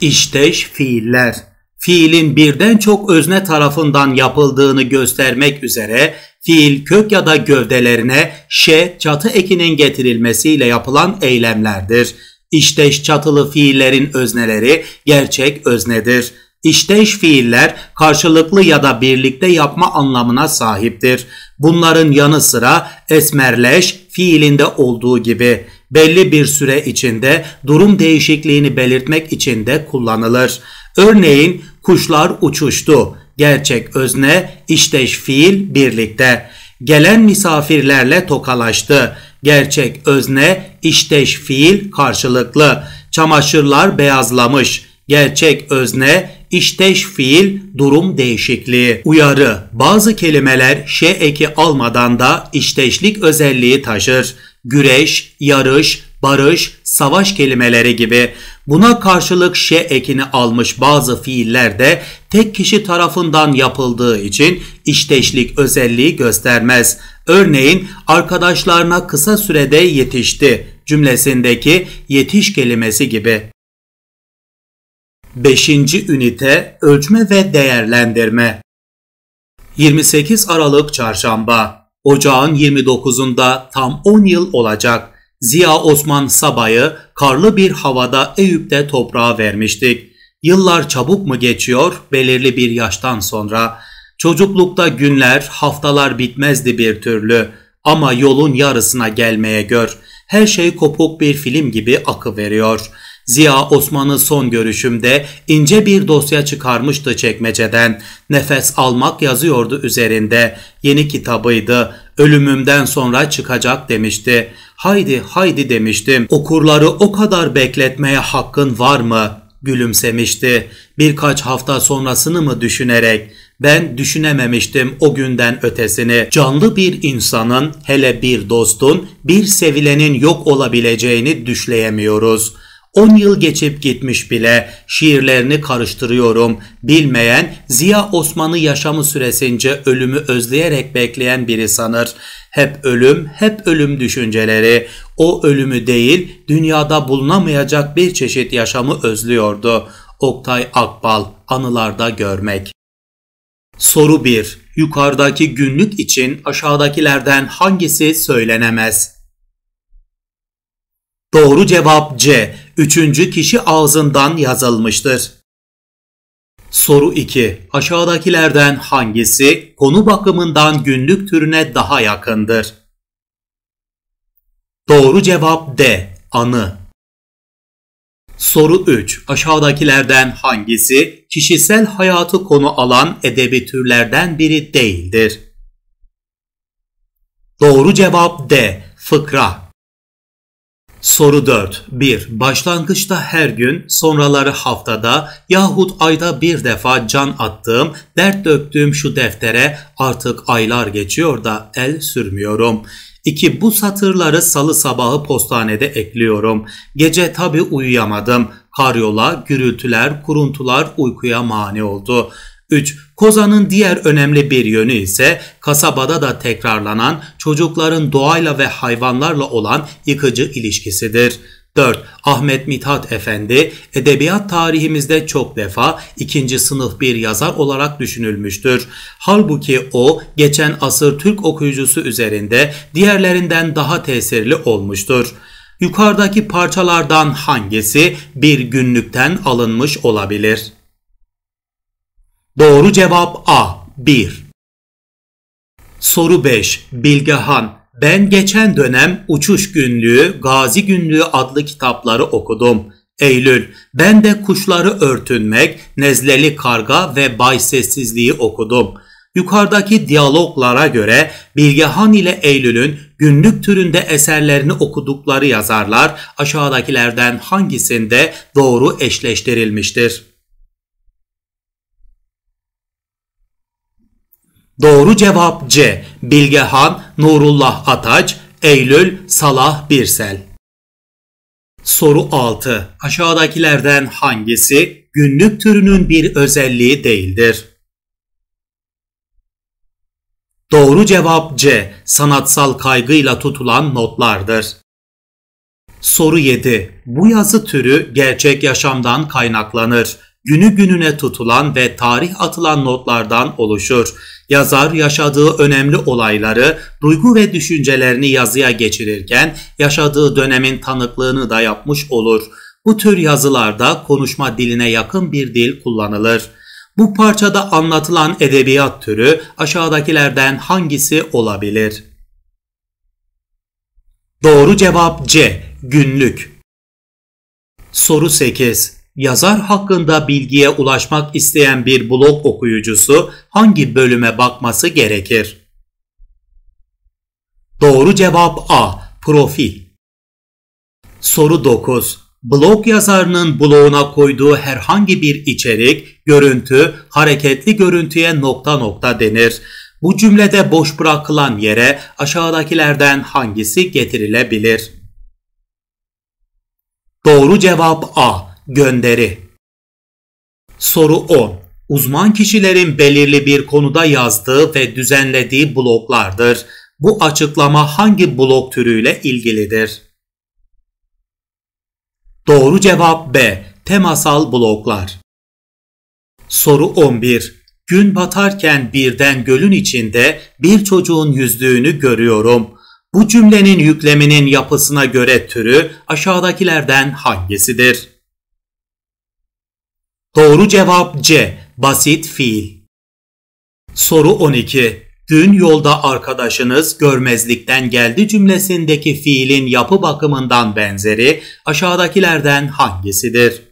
İşteş fiiller. Fiilin birden çok özne tarafından yapıldığını göstermek üzere fiil kök ya da gövdelerine şe çatı ekinin getirilmesiyle yapılan eylemlerdir. İşteş çatılı fiillerin özneleri gerçek öznedir. İşteş fiiller karşılıklı ya da birlikte yapma anlamına sahiptir. Bunların yanı sıra esmerleş fiilinde olduğu gibi belli bir süre içinde durum değişikliğini belirtmek için de kullanılır. Örneğin kuşlar uçuştu. Gerçek özne işteş fiil birlikte. Gelen misafirlerle tokalaştı. Gerçek özne işteş fiil karşılıklı. Çamaşırlar beyazlamış. Gerçek özne İşteş fiil durum değişikliği. Uyarı. Bazı kelimeler şe eki almadan da işteşlik özelliği taşır. Güreş, yarış, barış, savaş kelimeleri gibi. Buna karşılık şe ekini almış bazı fiiller de tek kişi tarafından yapıldığı için işteşlik özelliği göstermez. Örneğin arkadaşlarına kısa sürede yetişti cümlesindeki yetiş kelimesi gibi. 5. Ünite Ölçme ve Değerlendirme 28 Aralık Çarşamba Ocağın 29'unda tam 10 yıl olacak Ziya Osman Sabay'ı karlı bir havada Eyüp'te toprağa vermiştik. Yıllar çabuk mu geçiyor belirli bir yaştan sonra? Çocuklukta günler, haftalar bitmezdi bir türlü ama yolun yarısına gelmeye gör. Her şey kopuk bir film gibi akı veriyor.'' Ziya Osman'ı son görüşümde ince bir dosya çıkarmıştı çekmeceden. Nefes almak yazıyordu üzerinde. Yeni kitabıydı. Ölümümden sonra çıkacak demişti. Haydi haydi demiştim. Okurları o kadar bekletmeye hakkın var mı? Gülümsemişti. Birkaç hafta sonrasını mı düşünerek? Ben düşünememiştim o günden ötesini. Canlı bir insanın, hele bir dostun, bir sevilenin yok olabileceğini düşleyemiyoruz.'' 10 yıl geçip gitmiş bile şiirlerini karıştırıyorum. Bilmeyen Ziya Osman'ı yaşamı süresince ölümü özleyerek bekleyen biri sanır. Hep ölüm, hep ölüm düşünceleri. O ölümü değil, dünyada bulunamayacak bir çeşit yaşamı özlüyordu. Oktay Akbal, Anılarda Görmek Soru 1. Yukarıdaki günlük için aşağıdakilerden hangisi söylenemez? Doğru cevap C. Üçüncü kişi ağzından yazılmıştır. Soru 2. Aşağıdakilerden hangisi konu bakımından günlük türüne daha yakındır? Doğru cevap D. Anı. Soru 3. Aşağıdakilerden hangisi kişisel hayatı konu alan edebi türlerden biri değildir? Doğru cevap D. Fıkra. Soru 4. 1. Başlangıçta her gün, sonraları haftada yahut ayda bir defa can attığım, dert döktüğüm şu deftere artık aylar geçiyor da el sürmüyorum. 2. Bu satırları salı sabahı postanede ekliyorum. Gece tabi uyuyamadım. Karyola, gürültüler, kuruntular uykuya mani oldu. 3. Kozan'ın diğer önemli bir yönü ise kasabada da tekrarlanan çocukların doğayla ve hayvanlarla olan yıkıcı ilişkisidir. 4. Ahmet Mithat Efendi, edebiyat tarihimizde çok defa ikinci sınıf bir yazar olarak düşünülmüştür. Halbuki o, geçen asır Türk okuyucusu üzerinde diğerlerinden daha tesirli olmuştur. Yukarıdaki parçalardan hangisi bir günlükten alınmış olabilir? Doğru cevap A. 1. Soru 5. Bilgehan. Ben geçen dönem Uçuş Günlüğü, Gazi Günlüğü adlı kitapları okudum. Eylül. Ben de Kuşları Örtünmek, Nezleli Karga ve Bay Sessizliği okudum. Yukarıdaki diyaloglara göre Bilgehan ile Eylül'ün günlük türünde eserlerini okudukları yazarlar aşağıdakilerden hangisinde doğru eşleştirilmiştir? Doğru cevap C. Bilgehan, Nurullah Ataç, Eylül, Salah Birsel. Soru 6. Aşağıdakilerden hangisi günlük türünün bir özelliği değildir? Doğru cevap C. Sanatsal kaygıyla tutulan notlardır. Soru 7. Bu yazı türü gerçek yaşamdan kaynaklanır. Günü gününe tutulan ve tarih atılan notlardan oluşur. Yazar yaşadığı önemli olayları, duygu ve düşüncelerini yazıya geçirirken yaşadığı dönemin tanıklığını da yapmış olur. Bu tür yazılarda konuşma diline yakın bir dil kullanılır. Bu parçada anlatılan edebiyat türü aşağıdakilerden hangisi olabilir? Doğru cevap C. Günlük Soru 8 Yazar hakkında bilgiye ulaşmak isteyen bir blog okuyucusu hangi bölüme bakması gerekir? Doğru cevap A. Profil Soru 9. Blog yazarının bloğuna koyduğu herhangi bir içerik, görüntü, hareketli görüntüye nokta nokta denir. Bu cümlede boş bırakılan yere aşağıdakilerden hangisi getirilebilir? Doğru cevap A. Gönderi Soru 10. Uzman kişilerin belirli bir konuda yazdığı ve düzenlediği bloklardır. Bu açıklama hangi blok türüyle ilgilidir? Doğru cevap B. Temasal bloklar. Soru 11. Gün batarken birden gölün içinde bir çocuğun yüzdüğünü görüyorum. Bu cümlenin yükleminin yapısına göre türü aşağıdakilerden hangisidir? Doğru cevap C. Basit fiil. Soru 12. Dün yolda arkadaşınız görmezlikten geldi cümlesindeki fiilin yapı bakımından benzeri aşağıdakilerden hangisidir?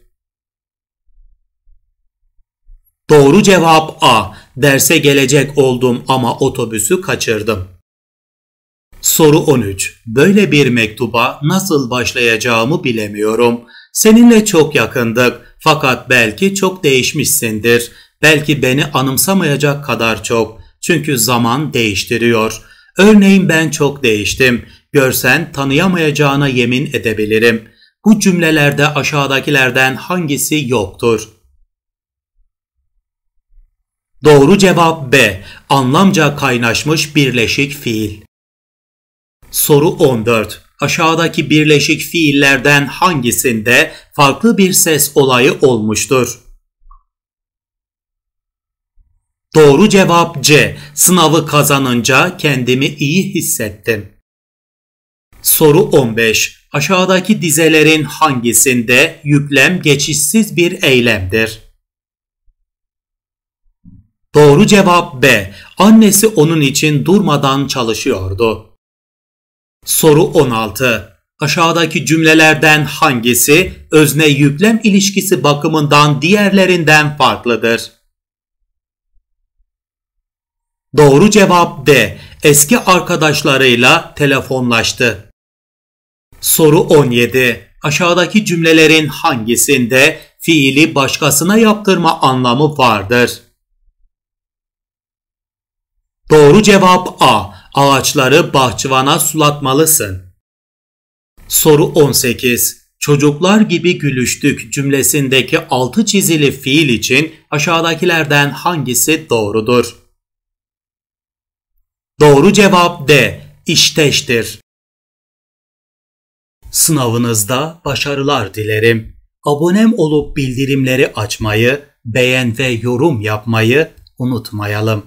Doğru cevap A. Derse gelecek oldum ama otobüsü kaçırdım. Soru 13. Böyle bir mektuba nasıl başlayacağımı bilemiyorum. Seninle çok yakındık fakat belki çok değişmişsindir. Belki beni anımsamayacak kadar çok. Çünkü zaman değiştiriyor. Örneğin ben çok değiştim. Görsen tanıyamayacağına yemin edebilirim. Bu cümlelerde aşağıdakilerden hangisi yoktur? Doğru cevap B. Anlamca kaynaşmış birleşik fiil. Soru 14 aşağıdaki birleşik fiillerden hangisinde farklı bir ses olayı olmuştur? Doğru cevap C. Sınavı kazanınca kendimi iyi hissettim. Soru 15. Aşağıdaki dizelerin hangisinde yüklem geçişsiz bir eylemdir? Doğru cevap B. Annesi onun için durmadan çalışıyordu. Soru 16. Aşağıdaki cümlelerden hangisi özne yüklem ilişkisi bakımından diğerlerinden farklıdır? Doğru cevap D. Eski arkadaşlarıyla telefonlaştı. Soru 17. Aşağıdaki cümlelerin hangisinde fiili başkasına yaptırma anlamı vardır? Doğru cevap A Ağaçları bahçıvana sulatmalısın. Soru 18. Çocuklar gibi gülüştük cümlesindeki altı çizili fiil için aşağıdakilerden hangisi doğrudur? Doğru cevap D. İşteştir. Sınavınızda başarılar dilerim. Abonem olup bildirimleri açmayı, beğen ve yorum yapmayı unutmayalım.